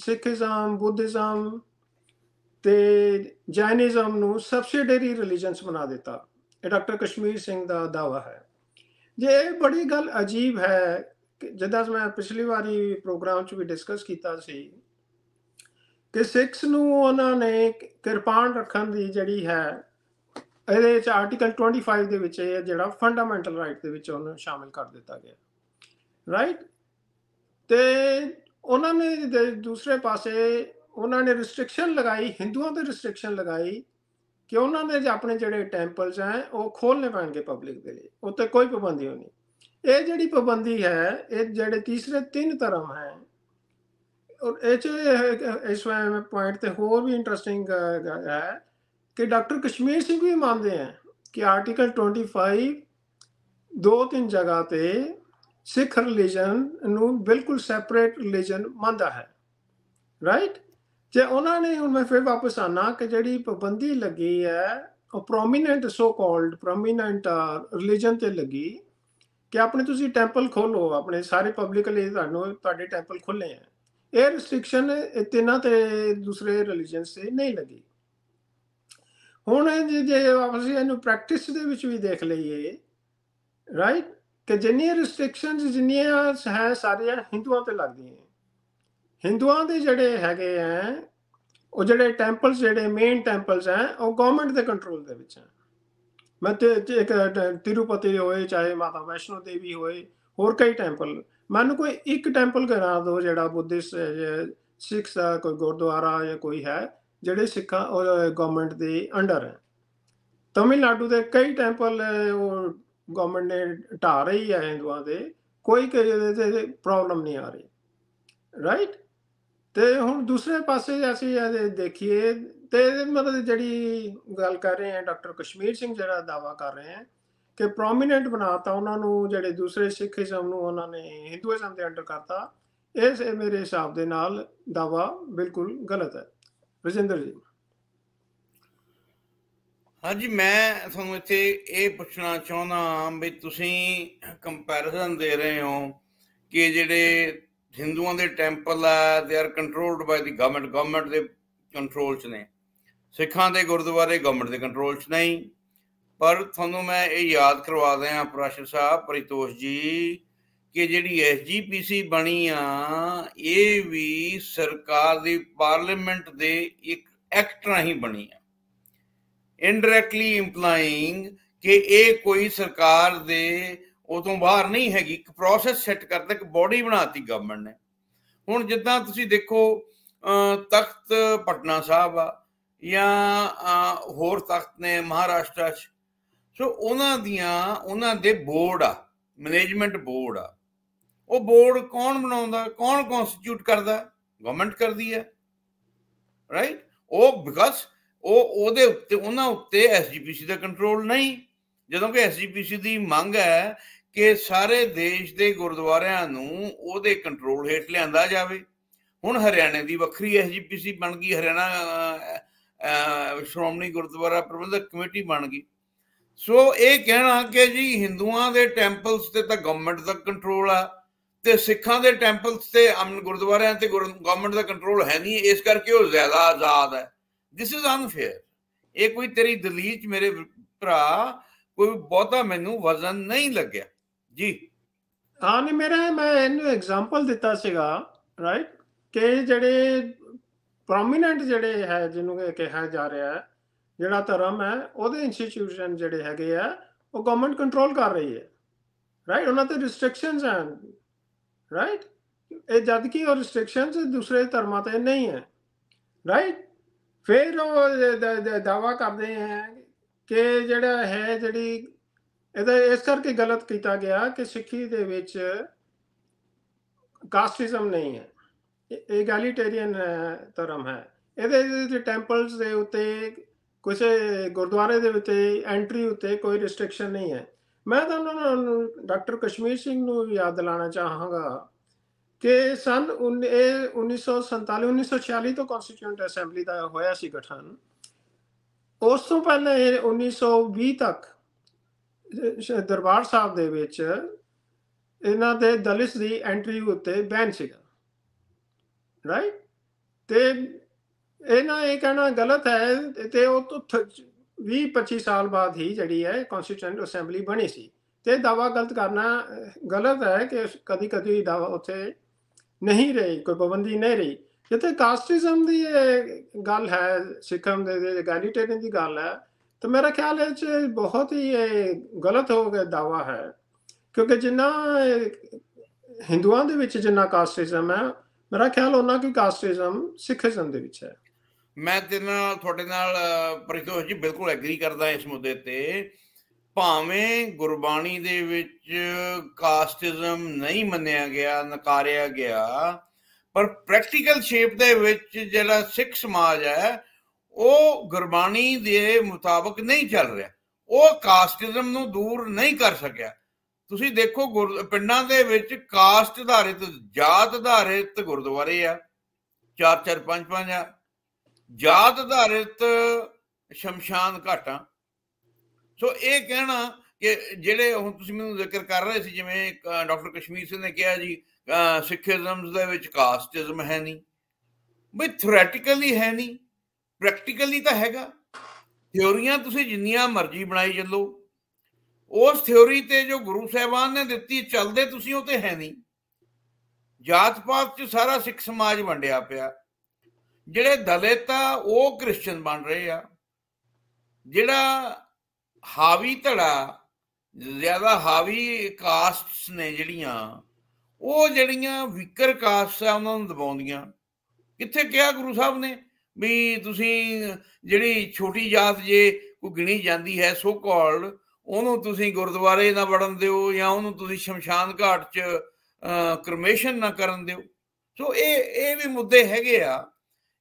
ਬੁੱਧ ਬੁੱਧੀਜ਼ਮ ਤੇ ਜੈਨਿਜ਼ਮ ਨੂੰ ਸਬਸਿਡਰੀ ਰਿਲੀਜੀਅਨਸ ਬਣਾ ਦਿੱਤਾ ਇਹ ਡਾਕਟਰ ਕਸ਼ਮੀਰ ਸਿੰਘ ਦਾ ਦਾਵਾ ਹੈ ਜੇ ਇਹ ਬੜੀ ਗੱਲ ਅਜੀਬ ਹੈ ਜਿੱਦਾਂ ਮੈਂ ਪਿਛਲੀ ਵਾਰੀ ਪ੍ਰੋਗਰਾਮ 'ਚ ਵੀ ਡਿਸਕਸ ਕੀਤਾ ਸੀ ਕਿ ਸਿੱਖਸ ਨੂੰ ਉਹਨਾਂ ਨੇ ਕਿਰਪਾਨ ਰੱਖਣ ਦੀ ਜਿਹੜੀ ਹੈ ਇਹਦੇ ਵਿੱਚ ਆਰਟੀਕਲ 25 ਦੇ ਵਿੱਚ ਇਹ ਜਿਹੜਾ ਫੰਡਾਮੈਂਟਲ ਰਾਈਟ ਦੇ ਵਿੱਚ ਉਹਨੂੰ ਸ਼ਾਮਿਲ ਕਰ ਦਿੱਤਾ ਗਿਆ ਰਾਈਟ ਤੇ ਉਹਨਾਂ ਨੇ ਦੂਸਰੇ ਪਾਸੇ ਉਹਨਾਂ ਨੇ ਰੈਸਟ੍ਰਿਕਸ਼ਨ ਲਗਾਈ ਹਿੰਦੂਆਂ ਤੇ ਰੈਸਟ੍ਰਿਕਸ਼ਨ ਲਗਾਈ ਕਿ ਉਹਨਾਂ ਦੇ ਆਪਣੇ ਜਿਹੜੇ ਟੈਂਪਲਸ ਆ ਉਹ ਖੋਲਨੇ ਪੈਣਗੇ ਪਬਲਿਕ ਦੇ ਲਈ ਉੱਤੇ ਕੋਈ ਪਾਬੰਦੀ ਨਹੀਂ ਇਹ ਜਿਹੜੀ ਪਾਬੰਦੀ ਹੈ ਇਹ ਜਿਹੜੇ ਤੀਸਰੇ ਤਿੰਨ ਧਰਮ ਹੈ ਔਰ ਇਹ ਚ ਇਸ ਵਾਂ ਪੁਆਇੰਟ ਤੇ ਹੋਰ ਵੀ ਇੰਟਰਸਟਿੰਗ ਹੈ ਕਿ ਡਾਕਟਰ ਕਸ਼ਮੀਰ ਸਿੰਘ ਵੀ ਮੰਨਦੇ ਆ ਕਿ ਆਰਟੀਕਲ 25 ਦੋ ਤਿੰਨ ਜਗ੍ਹਾ ਤੇ ਸਿੱਖ ਰਿਲੀਜਨ ਨੂੰ ਬਿਲਕੁਲ ਸੈਪਰੇਟ ਰਿਲੀਜਨ ਮੰਨਦਾ ਹੈ ਰਾਈਟ ਜੇ ਉਹਨਾਂ ਨੇ ਹੁਣ ਮੈਂ ਫਿਰ ਵਾਪਸ ਆਣਾ ਕਿ ਜਿਹੜੀ ਪਾਬੰਦੀ ਲੱਗੀ ਹੈ ਉਹ prominent so called prominent religion ਤੇ ਲੱਗੀ ਕਿ ਆਪਣੇ ਤੁਸੀਂ ਟੈਂਪਲ ਖੋਲੋ ਆਪਣੇ ਸਾਰੇ ਪਬਲਿਕਲੀ ਤੁਹਾਨੂੰ ਤੁਹਾਡੇ ਟੈਂਪਲ ਖੁੱਲੇ ਆ ਇਹ ਰੈਸਟ੍ਰਿਕਸ਼ਨ ਇਤਨਾ ਤੇ ਦੂਸਰੇ ਰਿਲੀਜੀਅਨ ਸੇ ਨਹੀਂ ਲੱਗੀ ਹੁਣ ਜੇ ਅਸੀਂ ਇਹਨੂੰ ਪ੍ਰੈਕਟਿਸ ਦੇ ਵਿੱਚ ਵੀ ਦੇਖ ਲਈਏ ਰਾਈਟ ਕਿ ਜਿੰਨੀਆਂ ਰੈਸਟ੍ਰਿਕਸ਼ਨਸ ਜਿੰਨੀਆਂ ਹੈ ਸਾਰੀਆਂ ਹਿੰਦੂਆਂ ਤੇ ਲੱਗਦੀਆਂ ਹਿੰਦੂਆਂ ਦੇ ਜਿਹੜੇ ਹੈਗੇ ਆ ਉਹ ਜਿਹੜੇ ਟੈਂਪਲਸ ਜਿਹੜੇ ਮੇਨ ਟੈਂਪਲਸ ਆ ਉਹ ਗਵਰਨਮੈਂਟ ਦੇ ਕੰਟਰੋਲ ਦੇ ਵਿੱਚ ਆ ਮੈਂ ਤੇ ਇੱਕ ਤਿਰੂਪਤੀ ਹੋਏ ਚਾਹੇ ਮਾਤਾ ਵੈਸ਼ਨੋ ਦੇਵੀ ਹੋਏ ਹੋਰ ਕਈ ਟੈਂਪਲ ਮੈਨੂੰ ਕੋਈ ਇੱਕ ਟੈਂਪਲ ਕਰਾ ਦਿਓ ਜਿਹੜਾ ਬੁੱਧਿਸਟ ਸਿੱਖ ਦਾ ਕੋਈ ਗੁਰਦੁਆਰਾ ਜਾਂ ਕੋਈ ਹੈ ਜਿਹੜੇ ਸਿੱਖਾਂ ਉਹ ਗਵਰਨਮੈਂਟ ਦੇ ਅੰਡਰ ਹੈ ਤਮਿਲਨਾਡੂ ਦੇ ਕਈ ਟੈਂਪਲ ਉਹ ਗਵਰਨਮੈਂਟ ਨੇ ਢਾ ਰਹੀ ਹੈ ਹਿੰਦੂਆਂ ਦੇ ਕੋਈ ਕਿਸੇ ਦੇ ਪ੍ਰੋਬਲਮ ਨਹੀਂ ਆ ਰਹੀ ਰਾਈਟ ਤੇ ਹੁਣ ਦੂਸਰੇ ਪਾਸੇ ਅਸੀਂ ਦੇਖੀਏ ਤੇ ਮਤਲਬ ਜਿਹੜੀ ਗੱਲ ਕਰ ਰਹੇ ਆ ਡਾਕਟਰ ਕਸ਼ਮੀਰ ਸਿੰਘ ਜਿਹੜਾ ਦਾਵਾ ਕਰ ਰਹੇ ਆ ਕਿ ਪ੍ਰੋਮਿਨੈਂਟ ਬਣਾਤਾ ਉਹਨਾਂ ਨੂੰ ਜਿਹੜੇ ਦੂਸਰੇ ਇਸਮ ਨੂੰ ਉਹਨਾਂ ਨੇ ਹਿੰਦੂਇਜ਼ਮ ਦੇ ਅੰਡਰ ਕਰਤਾ ਇਸ ਮੇਰੇ ਹਿਸਾਬ ਦੇ ਨਾਲ ਦਾਵਾ ਬਿਲਕੁਲ ਗਲਤ ਹੈ ਰਜਿੰਦਰ ਜੀ ਹਾਂਜੀ ਮੈਂ ਤੁਹਾਨੂੰ ਇੱਥੇ ਇਹ ਪੁੱਛਣਾ ਚਾਹੁੰਦਾ ਵੀ ਤੁਸੀਂ ਕੰਪੈਰੀਜ਼ਨ ਦੇ ਰਹੇ ਹੋ ਕਿ ਜਿਹੜੇ ਹਿੰਦੂਆਂ ਦੇ ਟੈਂਪਲ ਆ they are controlled by the government government ਦੇ ਕੰਟਰੋਲ 'ਚ ਨੇ ਸਿੱਖਾਂ ਦੇ ਗੁਰਦੁਆਰੇ ਗਵਰਨਮੈਂਟ ਦੇ ਕੰਟਰੋਲ 'ਚ ਨਹੀਂ ਪਰ ਤੁਹਾਨੂੰ ਮੈਂ ਇਹ ਯਾਦ ਕਰਵਾ ਦਿਆਂ ਪ੍ਰਸ਼ਰ ਸਾਹਿਬ ਪ੍ਰੀਤੋਸ਼ ਜੀ ਕਿ ਜਿਹੜੀ ਐਸਜੀਪੀਸੀ ਬਣੀ ਆ ਇਹ ਵੀ ਸਰਕਾਰ ਦੀ ਪਾਰਲੀਮੈਂਟ ਦੇ ਇੱਕ ਐਕਟ ਰਾਹੀਂ ਬਣੀ ਆ ਇਨਡਾਇਰੈਕਟਲੀ ਇੰਪਲਾਈਂਗ ਕਿ ਇਹ ਕੋਈ ਸਰਕਾਰ ਦੇ ਉਦੋਂ ਬਾਹਰ ਨਹੀਂ ਹੈਗੀ ਇੱਕ ਪ੍ਰੋਸੈਸ ਸੈੱਟ ਕਰਦਾ ਇੱਕ ਬੋਡੀ ਬਣਾਤੀ ਗਵਰਨਮੈਂਟ ਨੇ ਹੁਣ ਜਿੱਦਾਂ ਤੁਸੀਂ ਦੇਖੋ ਤਖਤ ਪਟਨਾ ਸਾਹਿਬ ਆ ਜਾਂ ਹੋਰ ਤਖਤ ਨੇ ਮਹਾਰਾਸ਼ਟਰ 'ਚ ਸੋ ਉਹਨਾਂ ਦੀਆਂ ਉਹਨਾਂ ਦੇ ਬੋਰਡ ਆ ਮੈਨੇਜਮੈਂਟ ਬੋਰਡ ਆ ਉਹ ਬੋਰਡ ਕੌਣ ਬਣਾਉਂਦਾ ਕੌਣ ਕਨਸਟੀਟਿਊਟ ਕਰਦਾ ਗਵਰਨਮੈਂਟ ਕਰਦੀ ਹੈ ਰਾਈਟ ਉਹ ਬਿਕਾਜ਼ ਉਹ ਉਹਦੇ ਉੱਤੇ ਉਹਨਾਂ ਉੱਤੇ ਐਸਜੀਪੀਸੀ ਦਾ ਕੰਟਰੋਲ ਨਹੀਂ ਜਦੋਂ ਕਿ ਐਸਜੀਪੀਸੀ ਦੀ ਮੰਗ ਹੈ ਕਿ ਸਾਰੇ ਦੇਸ਼ ਦੇ ਗੁਰਦੁਆਰਿਆਂ ਨੂੰ ਉਹਦੇ ਕੰਟਰੋਲ ਹੇਠ ਲਿਆਂਦਾ ਜਾਵੇ ਹੁਣ ਹਰਿਆਣੇ ਦੀ ਵੱਖਰੀ ਐਸਜੀਪੀਸੀ ਬਣ ਗਈ ਹਰਿਆਣਾ ਸ਼੍ਰੋਮਣੀ ਗੁਰਦੁਆਰਾ ਪ੍ਰਬੰਧਕ ਕਮੇਟੀ ਬਣ ਗਈ ਸੋ ਇਹ ਕਹਿਣਾ ਕਿ ਜੀ ਹਿੰਦੂਆਂ ਦੇ ਟੈਂਪਲਸ ਤੇ ਤਾਂ ਗਵਰਨਮੈਂਟ ਦਾ ਕੰਟਰੋਲ ਆ ਤੇ ਸਿੱਖਾਂ ਦੇ ਟੈਂਪਲਸ ਤੇ ਅਮਨ ਗੁਰਦੁਆਰਿਆਂ ਤੇ ਗਵਰਨਮੈਂਟ ਦਾ ਕੰਟਰੋਲ ਹੈ ਨਹੀਂ ਇਸ ਕਰਕੇ ਉਹ ਜ਼ਿਆਦਾ ਆਜ਼ਾਦ ਹੈ ਥਿਸ ਇਜ਼ ਅਨਫੇਅਰ ਇਹ ਕੋਈ ਤੇਰੀ ਦਲੀਲ ਚ ਮੇਰੇ ਭਰਾ ਕੋਈ ਬਹੁਤਾ ਮੈਨੂੰ ਵਜ਼ਨ ਨਹੀਂ ਲੱਗਿਆ ਜੀ ਤਾਂ ਨੇ ਮੇਰਾ ਮੈਂ ਇਹਨੂੰ ਐਗਜ਼ਾਮਪਲ ਦਿੱਤਾ ਸੀਗਾ ਰਾਈਟ ਕਿ ਜਿਹੜੇ ਪ੍ਰੋਮਿਨੈਂਟ ਜਿਹੜੇ ਹੈ ਜਿਹਨੂੰ ਕਿਹਾ ਜਾ ਰਿਹਾ ਹੈ ਜਿਹੜਾ ਧਰਮ ਹੈ ਉਹਦੇ ਇੰਸਟੀਚਿਊਸ਼ਨ ਜਿਹੜੇ ਹੈਗੇ ਆ ਉਹ ਗਵਰਨਮੈਂਟ ਕੰਟਰੋਲ ਕਰ ਰਹੀ ਹੈ ਰਾਈਟ ਉਹਨਾਂ ਤੇ ਰਿਸਟ੍ਰਿਕਸ਼ਨਸ ਹਨ ਰਾਈਟ ਇਹ ਜਦ ਕੀ ਉਹ ਰਿਸਟ੍ਰਿਕਸ਼ਨਸ ਦੂਸਰੇ ਧਰਮਾਂ ਤੇ ਨਹੀਂ ਹੈ ਰਾਈਟ ਫਿਰ ਉਹ ਦਾਵਾ ਕਰਦੇ ਹੈ ਕਿ ਜਿਹੜਾ ਹੈ ਜਿਹੜੀ ਇਹਦਾ ਇਸ ਕਰਕੇ ਗਲਤ ਕੀਤਾ ਗਿਆ ਕਿ ਸਿੱਖੀ ਦੇ ਵਿੱਚ ਕਾਸਟਿਜ਼ਮ ਨਹੀਂ ਹੈ ਇਹ ਇਗਾਲੀਟੇਰੀਅਨ ਧਰਮ ਹੈ ਇਹਦੇ ਜਿਹੜੇ ਟੈਂਪਲਸ ਦੇ ਉੱਤੇ ਕੁਝ ਗੁਰਦੁਆਰੇ ਦੇ ਉੱਤੇ ਐਂਟਰੀ ਉੱਤੇ ਕੋਈ ਰੈਸਟ੍ਰਿਕਸ਼ਨ ਨਹੀਂ ਹੈ ਮੈਂ ਤੁਹਾਨੂੰ ਡਾਕਟਰ ਕਸ਼ਮੀਰ ਸਿੰਘ ਨੂੰ ਯਾਦ ਲਾਣਾ ਚਾਹਾਂਗਾ ਕਿ ਸਨ 1947 1946 ਤੋਂ ਕਨਸਟੀਟਿਊਂਟ ਅਸੈਂਬਲੀ ਦਾ ਹੋਇਆ ਸੀ ਗਠਨ ਉਸ ਤੋਂ ਪਹਿਲਾਂ 1920 ਤੱਕ ਦਰਬਾਰ ਸਾਹਿਬ ਦੇ ਵਿੱਚ ਇਹਨਾਂ ਦੇ ਦਲਿਤ ਦੀ ਐਂਟਰੀ ਉੱਤੇ ਬੈਨ ਸੀਗਾ ਰਾਈਟ ਤੇ ਇਹਨਾਂ ਇਹ ਕਹਿਣਾ ਗਲਤ ਹੈ ਤੇ ਉਹ ਤੋਂ 20 25 ਸਾਲ ਬਾਅਦ ਹੀ ਜਿਹੜੀ ਹੈ ਕਨਸਟੀਟਿਊਂਟ ਅਸੈਂਬਲੀ ਬਣੀ ਸੀ ਤੇ ਦਾਵਾ ਗਲਤ ਕਰਨਾ ਗਲਤ ਹੈ ਕਿ ਕਦੀ ਕਦੀ ਦਾਵਾ ਉੱਥੇ ਨਹੀਂ ਰਹੀ ਕੋਈ ਪਾਬੰਦੀ ਨਹੀਂ ਰਹੀ ਜਿੱਥੇ ਕਾਸਟਿਜ਼ਮ ਦੀ ਗੱਲ ਹੈ ਸਿੱਖਮ ਦੇ ਦੇ ਗੈਲੀਟੇਰੀਅਨ ਦੀ ਗੱਲ ਹੈ तो मेरा ख्याल है कि बहुत ही ਇਹ ਗਲਤ ਹੋ ਗਿਆ ਦਾਵਾ ਹੈ ਕਿਉਂਕਿ ਜਿੰਨਾ ਹਿੰਦੂਆਂ ਦੇ ਵਿੱਚ ਜਿੰਨਾ ਕਾਸਟਿਜ਼ਮ ਹੈ ਮੇਰਾ ਖਿਆਲ ਉਹਨਾਂ ਕੀ ਕਾਸਟਿਜ਼ਮ ਸਿੱਖੀਜ਼ਮ ਦੇ ਵਿੱਚ ਹੈ ਮੈਂ ਤੇ ਨਾਲ ਤੁਹਾਡੇ ਨਾਲ ਪ੍ਰਿਤੋਸ਼ ਜੀ ਬਿਲਕੁਲ ਐਗਰੀ ਕਰਦਾ ਇਸ ਮੁੱਦੇ ਤੇ ਭਾਵੇਂ ਗੁਰਬਾਣੀ ਦੇ ਵਿੱਚ ਕਾਸਟਿਜ਼ਮ ਨਹੀਂ ਮੰਨਿਆ ਗਿਆ ਨਕਾਰਿਆ ਗਿਆ ਪਰ ਪ੍ਰੈਕਟੀਕਲ ਸ਼ੇਪ ਦੇ ਵਿੱਚ ਜਿਹੜਾ ਸਿੱਖ ਸਮਾਜ ਹੈ ਉਹ ਗੁਰਬਾਣੀ ਦੇ ਮੁਤਾਬਕ ਨਹੀਂ ਚੱਲ ਰਿਹਾ ਉਹ ਕਾਸਟਿਜ਼ਮ ਨੂੰ ਦੂਰ ਨਹੀਂ ਕਰ ਸਕਿਆ ਤੁਸੀਂ ਦੇਖੋ ਪਿੰਡਾਂ ਦੇ ਵਿੱਚ ਕਾਸਟ ਆਧਾਰਿਤ ਜਾਤ ਆਧਾਰਿਤ ਗੁਰਦੁਆਰੇ ਆ ਚਾਰ ਚਾਰ ਪੰਜ ਪੰਜ ਆ ਜਾਤ ਆਧਾਰਿਤ ਸ਼ਮਸ਼ਾਨ ਘਾਟਾਂ ਸੋ ਇਹ ਕਹਿਣਾ ਕਿ ਜਿਹੜੇ ਹੁਣ ਤੁਸੀਂ ਮੈਨੂੰ ਜ਼ਿਕਰ ਕਰ ਰਹੇ ਸੀ ਜਿਵੇਂ ਡਾਕਟਰ ਕਸ਼ਮੀਰ ਸਿੰਘ ਨੇ ਕਿਹਾ ਜੀ ਸਿੱਖੀਜ਼ਮ ਦੇ ਵਿੱਚ ਕਾਸਟਿਜ਼ਮ ਹੈ ਨਹੀਂ ਬਈ ਥਿਓਰੈਟਿਕਲੀ ਹੈ ਨਹੀਂ ਪ੍ਰੈਕਟੀਕਲੀ ਤਾਂ ਹੈਗਾ ਥਿਉਰੀਆਂ ਤੁਸੀਂ ਜਿੰਨੀਆਂ ਮਰਜ਼ੀ ਬਣਾਈ ਚੱਲੋ ਉਸ ਥਿਉਰੀ ਤੇ ਜੋ ਗੁਰੂ ਸਾਹਿਬਾਨ ਨੇ ਦਿੱਤੀ ਚੱਲਦੇ ਤੁਸੀਂ ਉਹ ਤੇ ਹੈ ਨਹੀਂ ਜਾਤ ਪਾਤ 'ਚ ਸਾਰਾ ਸਿੱਖ ਸਮਾਜ ਵੰਡਿਆ ਪਿਆ ਜਿਹੜੇ ਦਲਿਤ ਆ ਉਹ ਕ੍ਰਿਸਚੀਅਨ ਬਣ ਰਹੇ ਆ ਜਿਹੜਾ ਹਾਵੀ ਧੜਾ ਜ਼ਿਆਦਾ ਹਾਵੀ ਕਾਸਟਸ ਨੇ ਜਿਹੜੀਆਂ ਉਹ ਜਿਹੜੀਆਂ ਵਿਕਰ ਕਾਸਟਸ ਆ ਉਹਨਾਂ ਨੂੰ ਦਬਾਉਂਦੀਆਂ ਕਿੱਥੇ ਕਿਹਾ ਗੁਰੂ ਸਾਹਿਬ ਨੇ ਵੀ ਤੁਸੀਂ ਜਿਹੜੀ ਛੋਟੀ ਜਾਤ ਜੇ ਕੋਈ ਗਿਣੀ ਜਾਂਦੀ ਹੈ ਸੋ ਕਾਲਡ ਉਹਨੂੰ ਤੁਸੀਂ ਗੁਰਦੁਆਰੇ ਨਾ ਵੜਨ ਦਿਓ ਜਾਂ ਉਹਨੂੰ ਤੁਸੀਂ ਸ਼ਮਸ਼ਾਨ ਘਾਟ 'ਚ ਕਰਮੇਸ਼ਨ ਨਾ ਕਰਨ ਦਿਓ ਸੋ ਇਹ ਇਹ ਵੀ ਮੁੱਦੇ ਹੈਗੇ ਆ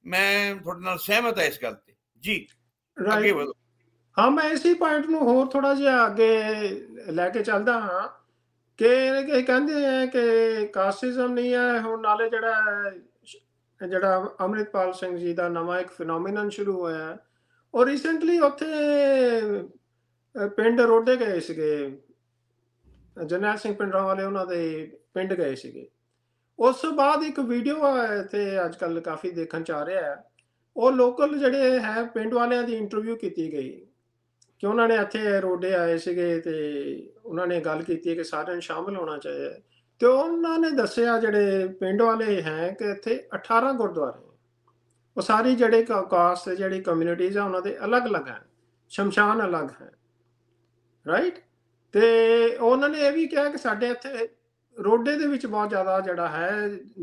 ਮੈਂ ਤੁਹਾਡੇ ਨਾਲ ਸਹਿਮਤ ਹਾਂ ਇਸ ਗੱਲ ਤੇ ਜੀ ਅੱਗੇ ਵਧੋ ਹਾਂ ਮੈਂ ਇਸੇ ਪੁਆਇੰਟ ਨੂੰ ਹੋਰ ਥੋੜਾ ਜਿਹਾ ਅੱਗੇ ਲੈ ਕੇ ਚੱਲਦਾ ਹਾਂ ਕਿ ਕਹਿੰਦੇ ਆ ਕਿ ਕਾਸਟਿਜ਼ਮ ਨਹੀਂ ਆ ਹੁਣ ਨਾਲੇ ਜਿਹੜਾ ਜਿਹੜਾ ਅਮਰਿਤਪਾਲ ਸਿੰਘ ਜੀ ਦਾ ਨਵਾਂ ਇੱਕ ਫੀਨੋਮੀਨਨ ਸ਼ੁਰੂ ਹੋਇਆ ਹੈ ਔਰ ਰੀਸੈਂਟਲੀ ਉੱਥੇ ਪਿੰਡ ਰੋਡੇ ਗਏ ਸੀਗੇ ਜਨਰਲ ਸਿੰਘ ਪਿੰਡਰਾਂ ਵਾਲੇ ਉਹਨਾਂ ਦੇ ਪਿੰਡ ਗਏ ਸੀਗੇ ਉਸ ਤੋਂ ਬਾਅਦ ਇੱਕ ਵੀਡੀਓ ਆਇਆ ਤੇ ਅੱਜ ਕੱਲ ਕਾਫੀ ਦੇਖਣ ਚ ਆ ਰਿਹਾ ਹੈ ਉਹ ਲੋਕਲ ਜਿਹੜੇ ਹੈ ਪਿੰਡ ਵਾਲਿਆਂ ਦੀ ਇੰਟਰਵਿਊ ਕੀਤੀ ਗਈ ਕਿ ਉਹਨਾਂ ਨੇ ਇੱਥੇ ਰੋਡੇ ਆਏ ਸੀਗੇ ਤੇ ਉਹਨਾਂ ਨੇ ਗੱਲ ਕੀਤੀ ਕਿ ਸਾਰਿਆਂ ਨੂੰ ਸ਼ਾਮਲ ਹੋਣਾ ਚਾਹੀਦਾ ਹੈ ਤੇ ਉਹਨਾਂ ਨੇ ਦੱਸਿਆ ਜਿਹੜੇ ਪਿੰਡ ਵਾਲੇ ਹੈ ਕਿ ਇੱਥੇ 18 ਗੁਰਦੁਆਰੇ ਉਹ ਸਾਰੇ ਜਿਹੜੇ ਕਾਸਟ ਤੇ ਜਿਹੜੀ ਕਮਿਊਨਿਟੀਜ਼ ਆ ਉਹਨਾਂ ਦੇ ਅਲੱਗ-ਅਲੱਗ ਹਨ ਸ਼ਮਸ਼ਾਨ ਅਲੱਗ ਹੈ ਰਾਈਟ ਤੇ ਉਹਨਾਂ ਨੇ ਇਹ ਵੀ ਕਿਹਾ ਕਿ ਸਾਡੇ ਇੱਥੇ ਰੋਡੇ ਦੇ ਵਿੱਚ ਬਹੁਤ ਜ਼ਿਆਦਾ ਜਿਹੜਾ ਹੈ